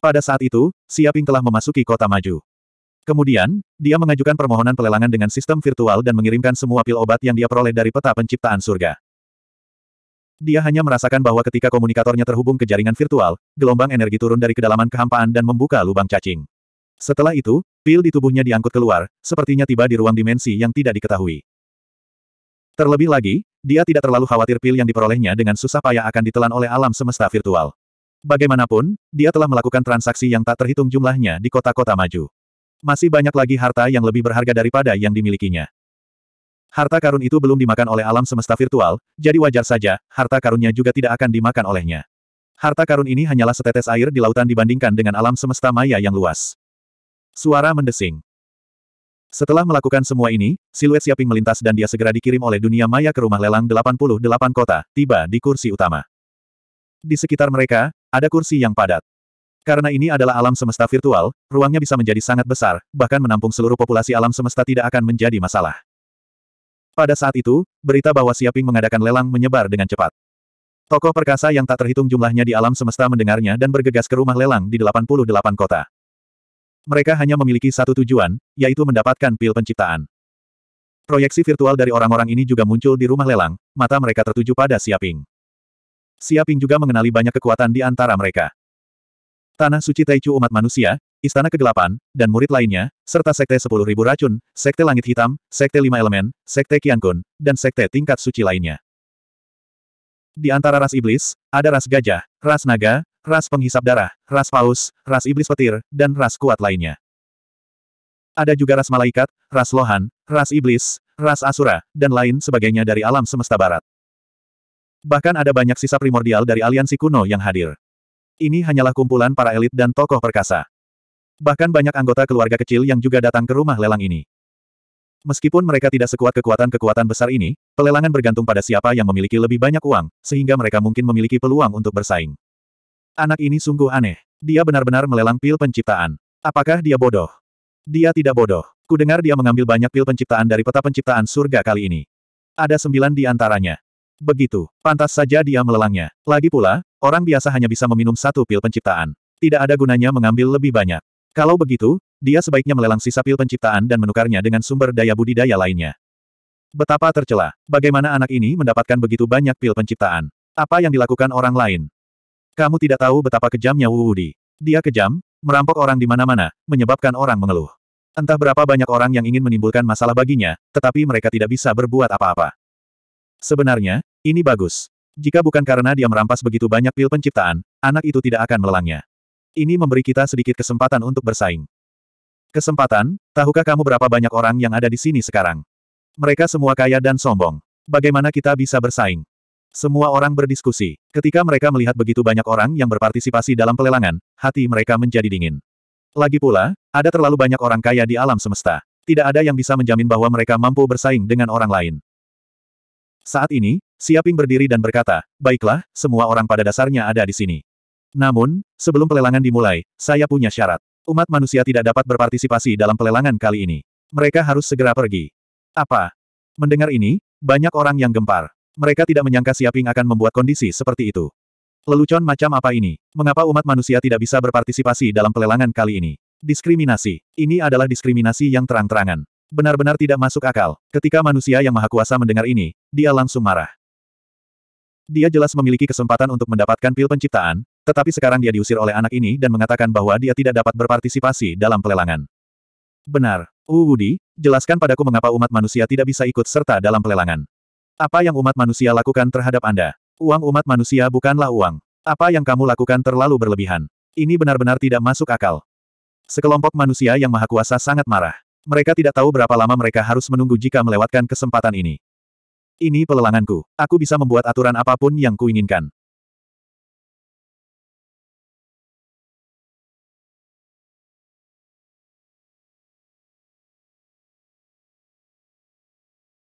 Pada saat itu, Siaping telah memasuki kota maju. Kemudian, dia mengajukan permohonan pelelangan dengan sistem virtual dan mengirimkan semua pil obat yang dia peroleh dari peta penciptaan surga. Dia hanya merasakan bahwa ketika komunikatornya terhubung ke jaringan virtual, gelombang energi turun dari kedalaman kehampaan dan membuka lubang cacing. Setelah itu, pil di tubuhnya diangkut keluar, sepertinya tiba di ruang dimensi yang tidak diketahui. Terlebih lagi, dia tidak terlalu khawatir pil yang diperolehnya dengan susah payah akan ditelan oleh alam semesta virtual. Bagaimanapun, dia telah melakukan transaksi yang tak terhitung jumlahnya di kota-kota maju. Masih banyak lagi harta yang lebih berharga daripada yang dimilikinya. Harta karun itu belum dimakan oleh alam semesta virtual, jadi wajar saja, harta karunnya juga tidak akan dimakan olehnya. Harta karun ini hanyalah setetes air di lautan dibandingkan dengan alam semesta maya yang luas. Suara mendesing. Setelah melakukan semua ini, siluet Siaping melintas dan dia segera dikirim oleh dunia maya ke rumah lelang 88 kota, tiba di kursi utama. Di sekitar mereka, ada kursi yang padat. Karena ini adalah alam semesta virtual, ruangnya bisa menjadi sangat besar, bahkan menampung seluruh populasi alam semesta tidak akan menjadi masalah. Pada saat itu, berita bahwa Siaping mengadakan lelang menyebar dengan cepat. Tokoh perkasa yang tak terhitung jumlahnya di alam semesta mendengarnya dan bergegas ke rumah lelang di 88 kota. Mereka hanya memiliki satu tujuan, yaitu mendapatkan pil penciptaan. Proyeksi virtual dari orang-orang ini juga muncul di rumah lelang, mata mereka tertuju pada Siaping. Siaping juga mengenali banyak kekuatan di antara mereka. Tanah suci Taichu umat manusia, Istana Kegelapan, dan murid lainnya, serta Sekte Ribu Racun, Sekte Langit Hitam, Sekte Lima Elemen, Sekte Kun, dan Sekte Tingkat Suci lainnya. Di antara ras iblis, ada ras gajah, ras naga, ras penghisap darah, ras paus, ras iblis petir, dan ras kuat lainnya. Ada juga ras malaikat, ras lohan, ras iblis, ras asura, dan lain sebagainya dari alam semesta barat. Bahkan ada banyak sisa primordial dari aliansi kuno yang hadir. Ini hanyalah kumpulan para elit dan tokoh perkasa. Bahkan banyak anggota keluarga kecil yang juga datang ke rumah lelang ini. Meskipun mereka tidak sekuat kekuatan-kekuatan besar ini, pelelangan bergantung pada siapa yang memiliki lebih banyak uang, sehingga mereka mungkin memiliki peluang untuk bersaing. Anak ini sungguh aneh. Dia benar-benar melelang pil penciptaan. Apakah dia bodoh? Dia tidak bodoh. Kudengar dia mengambil banyak pil penciptaan dari peta penciptaan surga kali ini. Ada sembilan di antaranya. Begitu, pantas saja dia melelangnya. Lagi pula, orang biasa hanya bisa meminum satu pil penciptaan. Tidak ada gunanya mengambil lebih banyak. Kalau begitu, dia sebaiknya melelang sisa pil penciptaan dan menukarnya dengan sumber daya budidaya lainnya. Betapa tercela, bagaimana anak ini mendapatkan begitu banyak pil penciptaan. Apa yang dilakukan orang lain? Kamu tidak tahu betapa kejamnya Wuudi. Dia kejam, merampok orang di mana-mana, menyebabkan orang mengeluh. Entah berapa banyak orang yang ingin menimbulkan masalah baginya, tetapi mereka tidak bisa berbuat apa-apa. Sebenarnya, ini bagus. Jika bukan karena dia merampas begitu banyak pil penciptaan, anak itu tidak akan melelangnya. Ini memberi kita sedikit kesempatan untuk bersaing. Kesempatan, tahukah kamu berapa banyak orang yang ada di sini sekarang? Mereka semua kaya dan sombong. Bagaimana kita bisa bersaing? Semua orang berdiskusi. Ketika mereka melihat begitu banyak orang yang berpartisipasi dalam pelelangan, hati mereka menjadi dingin. Lagi pula, ada terlalu banyak orang kaya di alam semesta. Tidak ada yang bisa menjamin bahwa mereka mampu bersaing dengan orang lain. Saat ini, Siaping berdiri dan berkata, baiklah, semua orang pada dasarnya ada di sini. Namun, sebelum pelelangan dimulai, saya punya syarat. Umat manusia tidak dapat berpartisipasi dalam pelelangan kali ini. Mereka harus segera pergi. Apa? Mendengar ini, banyak orang yang gempar. Mereka tidak menyangka Siaping akan membuat kondisi seperti itu. Lelucon macam apa ini? Mengapa umat manusia tidak bisa berpartisipasi dalam pelelangan kali ini? Diskriminasi. Ini adalah diskriminasi yang terang-terangan. Benar-benar tidak masuk akal. Ketika manusia yang maha kuasa mendengar ini, dia langsung marah. Dia jelas memiliki kesempatan untuk mendapatkan pil penciptaan, tetapi sekarang dia diusir oleh anak ini dan mengatakan bahwa dia tidak dapat berpartisipasi dalam pelelangan. Benar. Uwudi, jelaskan padaku mengapa umat manusia tidak bisa ikut serta dalam pelelangan. Apa yang umat manusia lakukan terhadap Anda? Uang umat manusia bukanlah uang. Apa yang kamu lakukan terlalu berlebihan. Ini benar-benar tidak masuk akal. Sekelompok manusia yang maha kuasa sangat marah. Mereka tidak tahu berapa lama mereka harus menunggu jika melewatkan kesempatan ini. Ini pelelanganku. Aku bisa membuat aturan apapun yang kuinginkan.